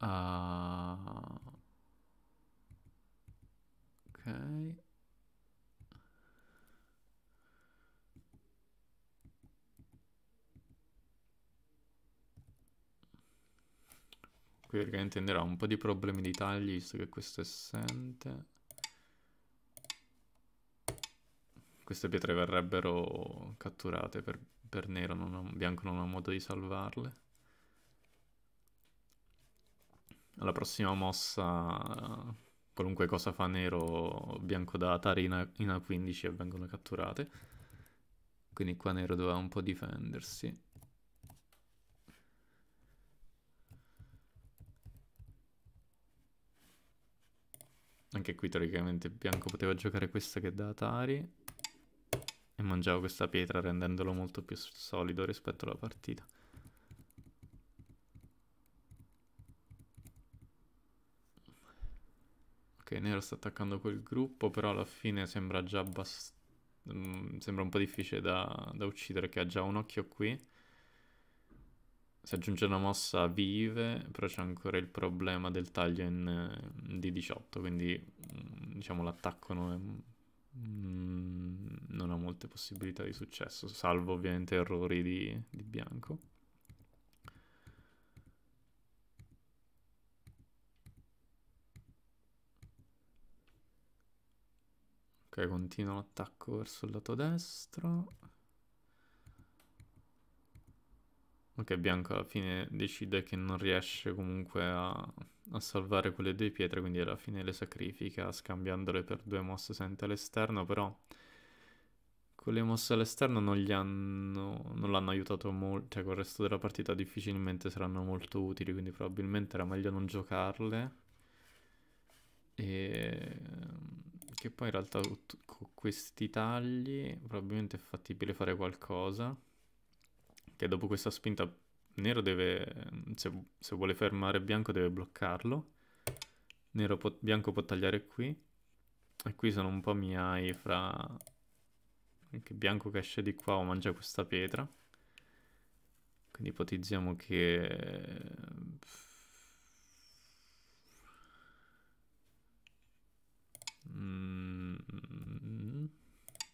Uh, ok. Qui praticamente andrà un po' di problemi di tagli, visto che questo è assente. Queste pietre verrebbero catturate per, per nero, non ho, bianco non ha modo di salvarle. alla prossima mossa, qualunque cosa fa nero, o bianco da Atari in, A in A15 e vengono catturate. Quindi qua nero doveva un po' difendersi. Anche qui teoricamente bianco poteva giocare questa che da Atari e mangiava questa pietra rendendolo molto più solido rispetto alla partita. Ok, Nero sta attaccando quel gruppo, però alla fine sembra già abbastanza... Mm, sembra un po' difficile da, da uccidere, che ha già un occhio qui. Si aggiunge una mossa vive, però c'è ancora il problema del taglio in, in mm, D18, quindi mm, diciamo l'attacco non, non, ha molte possibilità di successo, salvo ovviamente errori di, di bianco. Ok, continua l'attacco verso il lato destro. Ok, Bianco alla fine decide che non riesce comunque a, a salvare quelle due pietre, quindi alla fine le sacrifica scambiandole per due mosse sente all'esterno, però con le mosse all'esterno non gli hanno, non l'hanno aiutato molto, cioè con il resto della partita difficilmente saranno molto utili, quindi probabilmente era meglio non giocarle. E perché poi in realtà con questi tagli probabilmente è fattibile fare qualcosa. Che dopo questa spinta nero deve, se, se vuole fermare bianco deve bloccarlo. Nero può, bianco può tagliare qui. E qui sono un po' miai fra... Che bianco che esce di qua o mangia questa pietra. Quindi ipotizziamo che Mm,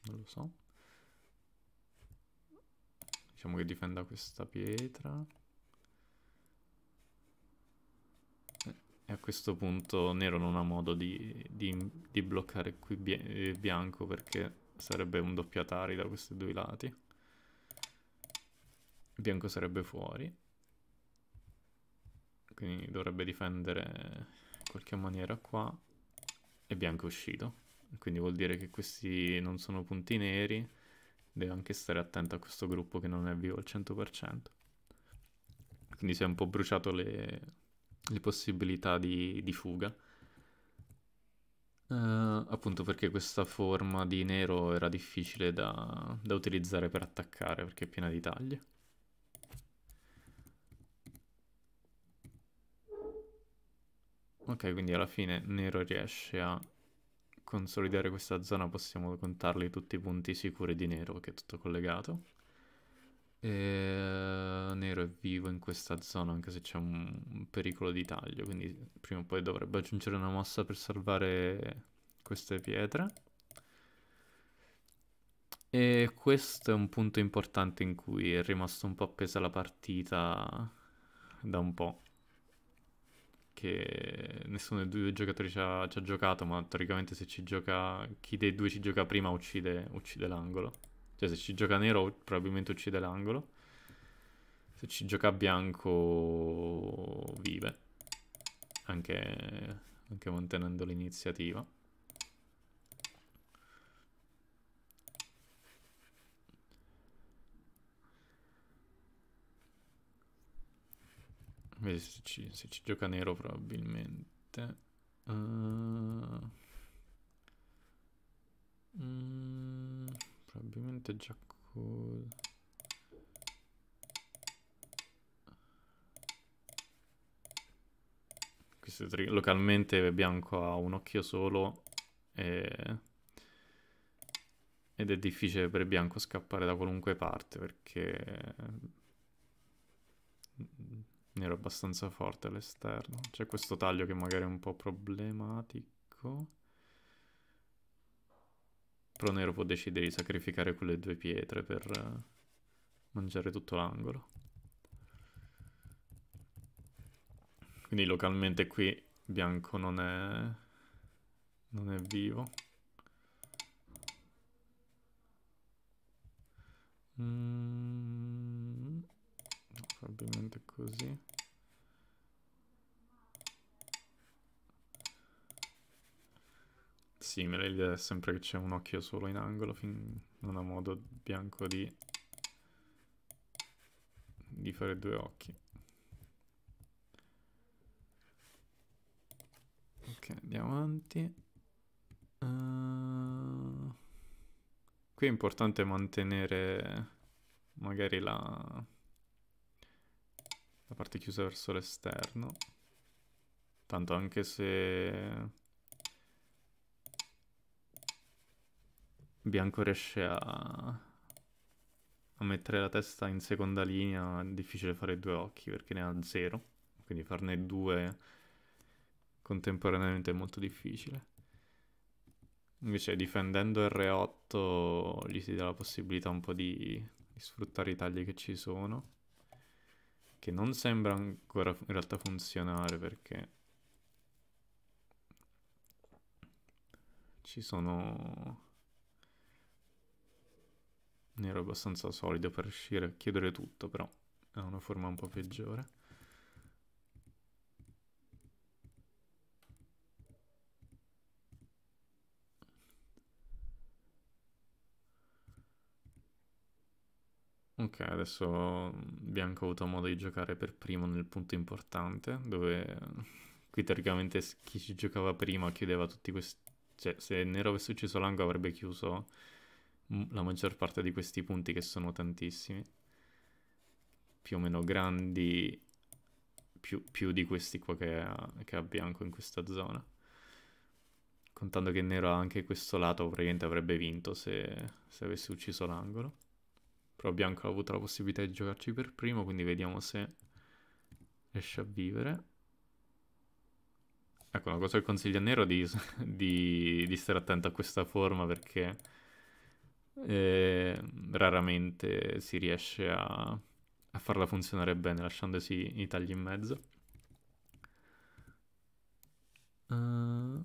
non lo so. Diciamo che difenda questa pietra. Eh, e a questo punto nero non ha modo di, di, di bloccare qui eh, bianco perché sarebbe un doppiatari da questi due lati. Bianco sarebbe fuori. Quindi dovrebbe difendere in qualche maniera qua è bianco uscito. Quindi vuol dire che questi non sono punti neri. Devo anche stare attento a questo gruppo che non è vivo al 100%. Quindi si è un po' bruciato le, le possibilità di, di fuga. Uh, appunto perché questa forma di nero era difficile da, da utilizzare per attaccare perché è piena di taglie. Ok, quindi alla fine Nero riesce a consolidare questa zona, possiamo contarli tutti i punti sicuri di Nero, che è tutto collegato. E... Eh, Nero è vivo in questa zona, anche se c'è un pericolo di taglio, quindi prima o poi dovrebbe aggiungere una mossa per salvare queste pietre. E questo è un punto importante in cui è rimasto un po' appesa la partita da un po' perché nessuno dei due giocatori ci ha, ci ha, giocato, ma teoricamente se ci gioca chi dei due ci gioca prima uccide, uccide l'angolo. Cioè se ci gioca nero probabilmente uccide l'angolo. Se ci gioca bianco vive. Anche, anche mantenendo l'iniziativa. Vedi se ci, se ci gioca nero probabilmente. Uh... Mm, probabilmente già così. Questo localmente bianco ha un occhio solo e... ed è difficile per bianco scappare da qualunque parte perché era abbastanza forte all'esterno. C'è questo taglio che magari è un po' problematico. Però Nero può decidere di sacrificare quelle due pietre per eh, mangiare tutto l'angolo. Quindi localmente qui bianco non è... non è vivo. Mm probabilmente così simile l'idea è sempre che c'è un occhio solo in angolo fin non ha modo bianco di di fare due occhi ok andiamo avanti uh... qui è importante mantenere magari la la parte chiusa verso l'esterno. Tanto anche se... Bianco riesce a... a mettere la testa in seconda linea, è difficile fare due occhi perché ne ha zero, quindi farne due contemporaneamente è molto difficile. Invece difendendo R8 gli si dà la possibilità un po' di, di sfruttare i tagli che ci sono che non sembra ancora in realtà funzionare perché ci sono nero abbastanza solido per riuscire a chiudere tutto però è una forma un po' peggiore Ok, adesso Bianco mm, ha avuto modo di giocare per primo nel punto importante, dove qui teoricamente chi ci giocava prima chiudeva tutti questi... Cioè, se Nero avesse ucciso Lango avrebbe chiuso mm, la maggior parte di questi punti che sono tantissimi. Più o meno grandi, più, più di questi qua che ha, che ha Bianco in questa zona. Contando che Nero ha anche questo lato, probabilmente avrebbe vinto se, se avesse ucciso l'angolo. Però Bianco ha avuto la possibilità di giocarci per primo, quindi vediamo se riesce a vivere. Ecco, una cosa che consiglio a Nero di, di, di, stare attento a questa forma perché eh, raramente si riesce a, a farla funzionare bene lasciandosi i tagli in mezzo. Uh,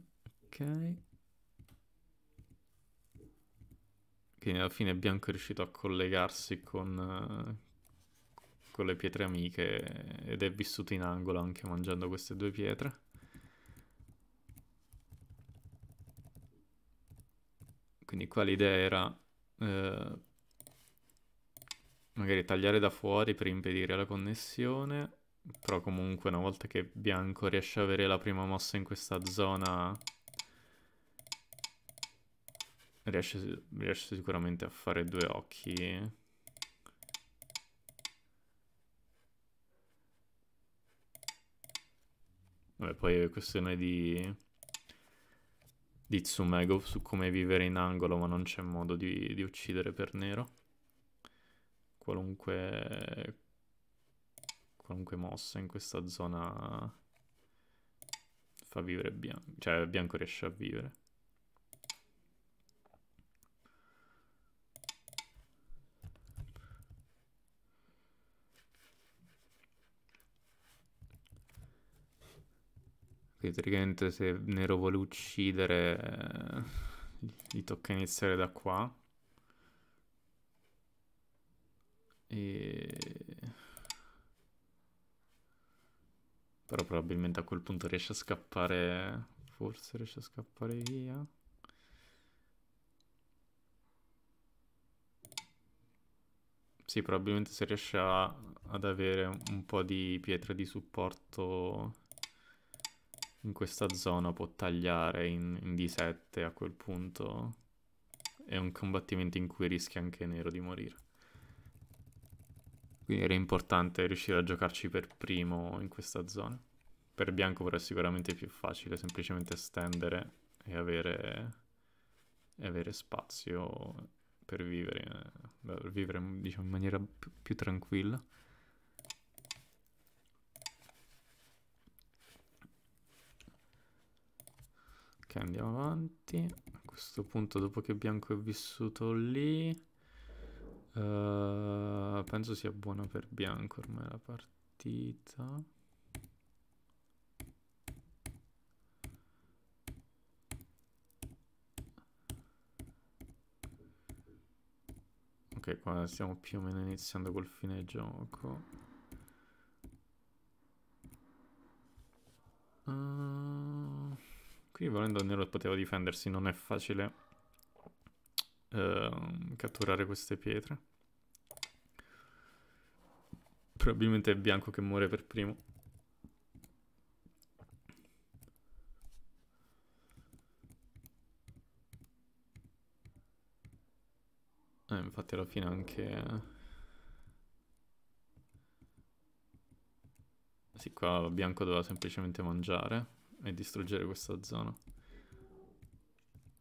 ok. quindi alla fine Bianco è riuscito a collegarsi con, eh, con le pietre amiche ed è vissuto in angolo anche mangiando queste due pietre. Quindi qua l'idea era eh, magari tagliare da fuori per impedire la connessione, però comunque una volta che Bianco riesce ad avere la prima mossa in questa zona riesce, riesce sicuramente a fare due occhi. Vabbè, poi è questione di, di Tsumego su come vivere in angolo, ma non c'è modo di, di uccidere per nero. Qualunque, qualunque mossa in questa zona fa vivere bianco, cioè bianco riesce a vivere. Quindi praticamente se Nero vuole uccidere eh, gli tocca iniziare da qua. E... Però probabilmente a quel punto riesce a scappare... Forse riesce a scappare via. Sì, probabilmente se riesce a, ad avere un po' di pietre di supporto in questa zona può tagliare in, in D7 a quel punto. È un combattimento in cui rischia anche Nero di morire. Quindi era importante riuscire a giocarci per primo in questa zona. Per Bianco però è sicuramente più facile semplicemente stendere e avere, e avere spazio per vivere, eh, per vivere diciamo, in maniera più, più tranquilla. Ok, andiamo avanti. A questo punto, dopo che Bianco è vissuto lì, uh, penso sia buona per Bianco ormai la partita. Ok, qua stiamo più o meno iniziando col fine gioco. Uh... Qui volendo il nero poteva difendersi, non è facile eh, catturare queste pietre. Probabilmente è bianco che muore per primo. Eh, infatti alla fine anche... Eh, sì, qua bianco doveva semplicemente mangiare e distruggere questa zona.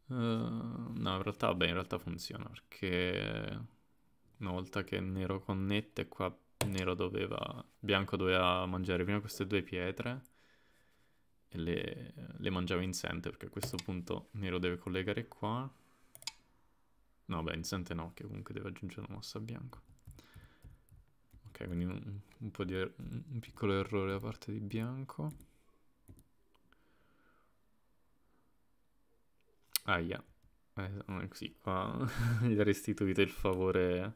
Uh, no, in realtà, beh, in realtà funziona perché una volta che nero connette qua nero doveva, bianco doveva mangiare prima queste due pietre e le, le mangiava insente perché a questo punto nero deve collegare qua. No, beh, insente no, che comunque deve aggiungere una mossa a bianco. Ok, quindi un, un, di, er-, un piccolo errore da parte di bianco. Aia, eh, sì, qua gli ha restituito il favore,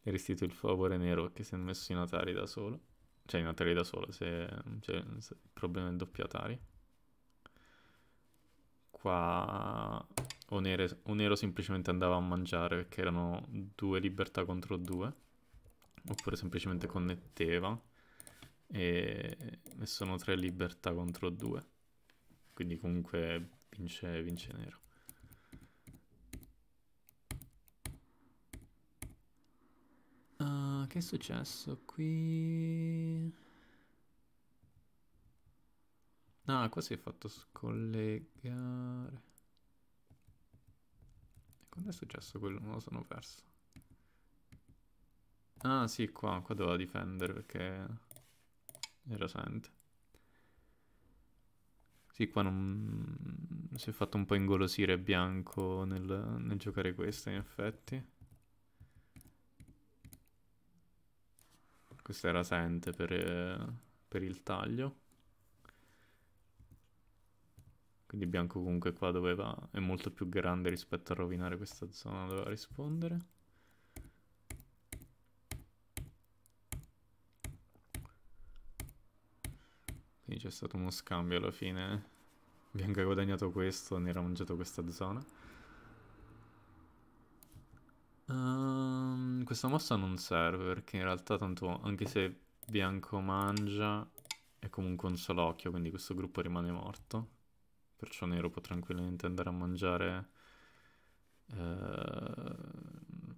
gli ha restituito il favore nero che si è messo in Atari da solo. Cioè in Atari da solo, se c'è cioè, il problema del doppio Atari. Qua o nero semplicemente andava a mangiare perché erano due libertà contro due. Oppure semplicemente connetteva e sono tre libertà contro due. Quindi comunque vince, vince nero. Uh, che è successo qui? Ah, qua si è fatto scollegare. E quando è successo quello? Non lo sono perso. Ah, sì, qua, qua doveva difendere perché era sente. Sì, qua non... si è fatto un po' ingolosire bianco nel, nel giocare questa, in effetti. Questa era sente per, per il taglio. Quindi bianco comunque qua doveva... è molto più grande rispetto a rovinare questa zona, doveva rispondere. Quindi c'è stato uno scambio alla fine. Eh. Abbiamo guadagnato questo, ne era mangiato questa zona. Um, questa mossa non serve perché in realtà tanto anche se bianco mangia è comunque un solo occhio, quindi questo gruppo rimane morto. Perciò nero può tranquillamente andare a mangiare... Eh,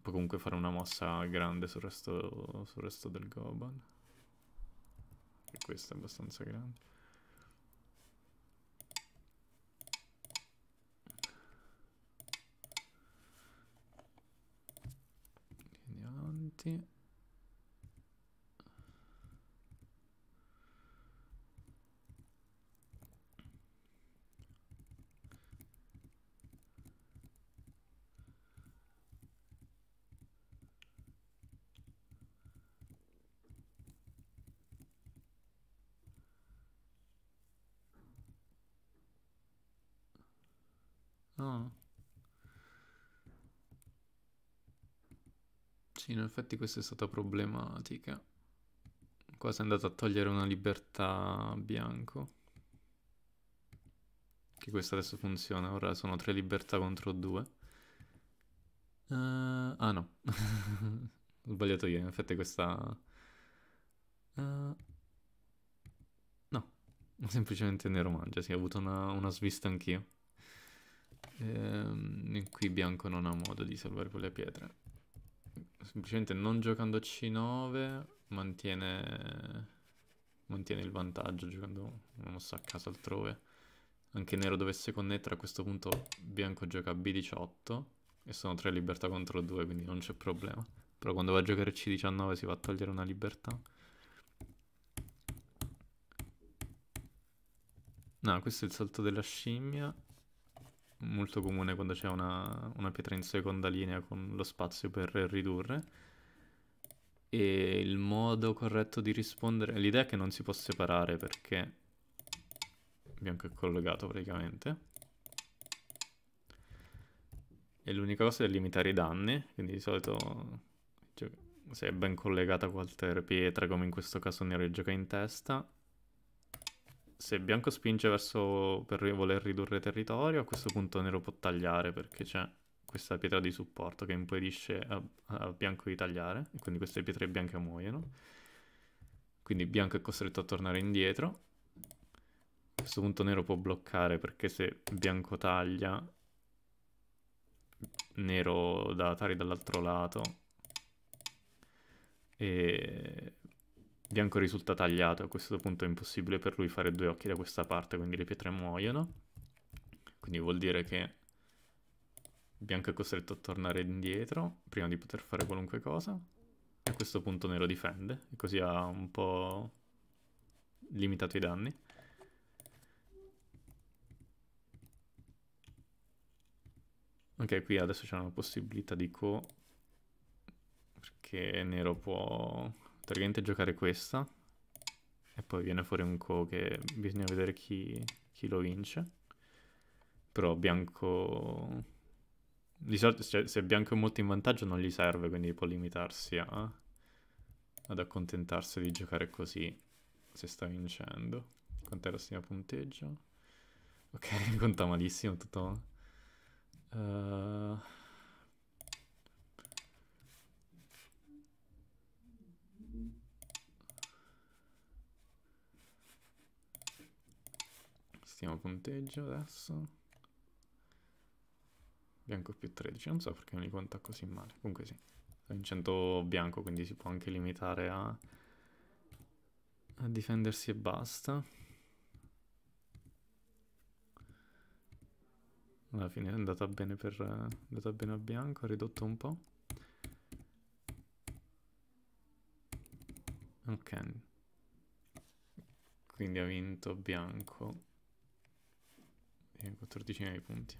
può comunque fare una mossa grande sul resto, sul resto del Goban questo è abbastanza grande andiamo avanti Sì, in effetti questa è stata problematica. Qua si è andato a togliere una libertà a bianco. Che questa adesso funziona, ora sono tre libertà contro due. Uh, ah no, ho sbagliato io, in effetti questa... Uh, no, semplicemente nero mangia, sì, ho avuto una, una svista anch'io. Ehm, qui bianco non ha modo di salvare quelle pietre semplicemente non giocando C9 mantiene, mantiene il vantaggio giocando una mossa a caso altrove. Anche nero dovesse connettere a questo punto bianco gioca B18 e sono tre libertà contro due, quindi non c'è problema. Però quando va a giocare C19 si va a togliere una libertà. No, questo è il salto della scimmia molto comune quando c'è una, una pietra in seconda linea con lo spazio per ridurre. E il modo corretto di rispondere... L'idea è che non si può separare perché bianco è collegato praticamente. E l'unica cosa è limitare i danni, quindi di solito cioè, se è ben collegata qualche pietra, come in questo caso nero gioca in testa, se bianco spinge verso per voler ridurre territorio, a questo punto nero può tagliare perché c'è questa pietra di supporto che impedisce a, a bianco di tagliare, e quindi queste pietre bianche muoiono. Quindi bianco è costretto a tornare indietro. A questo punto nero può bloccare perché se bianco taglia, nero da Atari dall'altro lato e Bianco risulta tagliato, a questo punto è impossibile per lui fare due occhi da questa parte, quindi le pietre muoiono. Quindi vuol dire che Bianco è costretto a tornare indietro prima di poter fare qualunque cosa. E a questo punto Nero difende, e così ha un po' limitato i danni. Ok, qui adesso c'è una possibilità di co... Perché Nero può praticamente giocare questa e poi viene fuori un co che bisogna vedere chi, chi lo vince. Però bianco... Di solito cioè, se bianco è molto in vantaggio non gli serve, quindi può limitarsi a... ad accontentarsi di giocare così se sta vincendo. quanto Quant'era stima punteggio? Ok, conta malissimo tutto. Uh... stiamo punteggio adesso. Bianco più 13, non so perché mi conta così male. Comunque sì, è in bianco, quindi si può anche limitare a, a difendersi e basta. Alla fine è andata bene, per, è andata bene a bianco, ha ridotto un po'. Ok. Quindi ha vinto bianco 14 eh, di punti.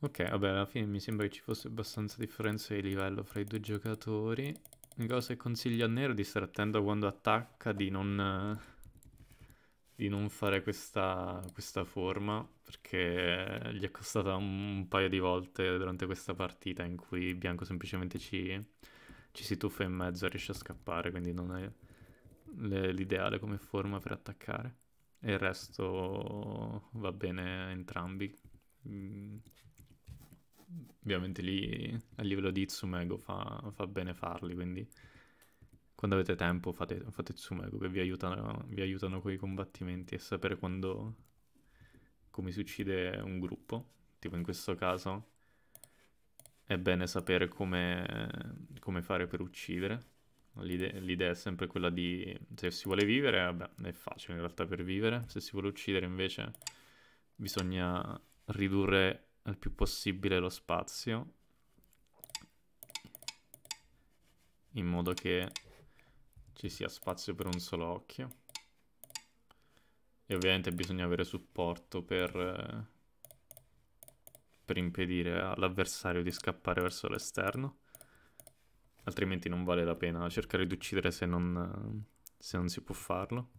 Ok, vabbè, alla fine mi sembra che ci fosse abbastanza differenza di livello fra i due giocatori. Una cosa che consiglio a Nero di stare attento quando attacca, di non, eh, di non fare questa, questa forma, perché gli è costata un, un, paio di volte durante questa partita in cui Bianco semplicemente ci, ci si tuffa in mezzo e riesce a scappare, quindi non è l'ideale come forma per attaccare e il resto va bene a entrambi. Mm. Ovviamente lì a livello di Tsumego fa, fa bene farli, quindi quando avete tempo fate, fate Tsumego che vi aiutano, vi aiutano con i combattimenti e sapere quando, come si uccide un gruppo, tipo in questo caso è bene sapere come, come fare per uccidere L'idea, l'idea è sempre quella di se si vuole vivere, vabbè, è facile in realtà per vivere, se si vuole uccidere invece bisogna ridurre al più possibile lo spazio in modo che ci sia spazio per un solo occhio e ovviamente bisogna avere supporto per, per impedire all'avversario di scappare verso l'esterno altrimenti non vale la pena cercare di uccidere se non, se non si può farlo.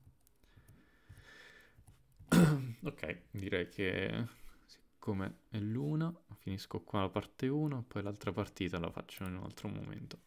ok, direi che siccome è l'una, finisco qua la parte 1, poi l'altra partita la faccio in un altro momento.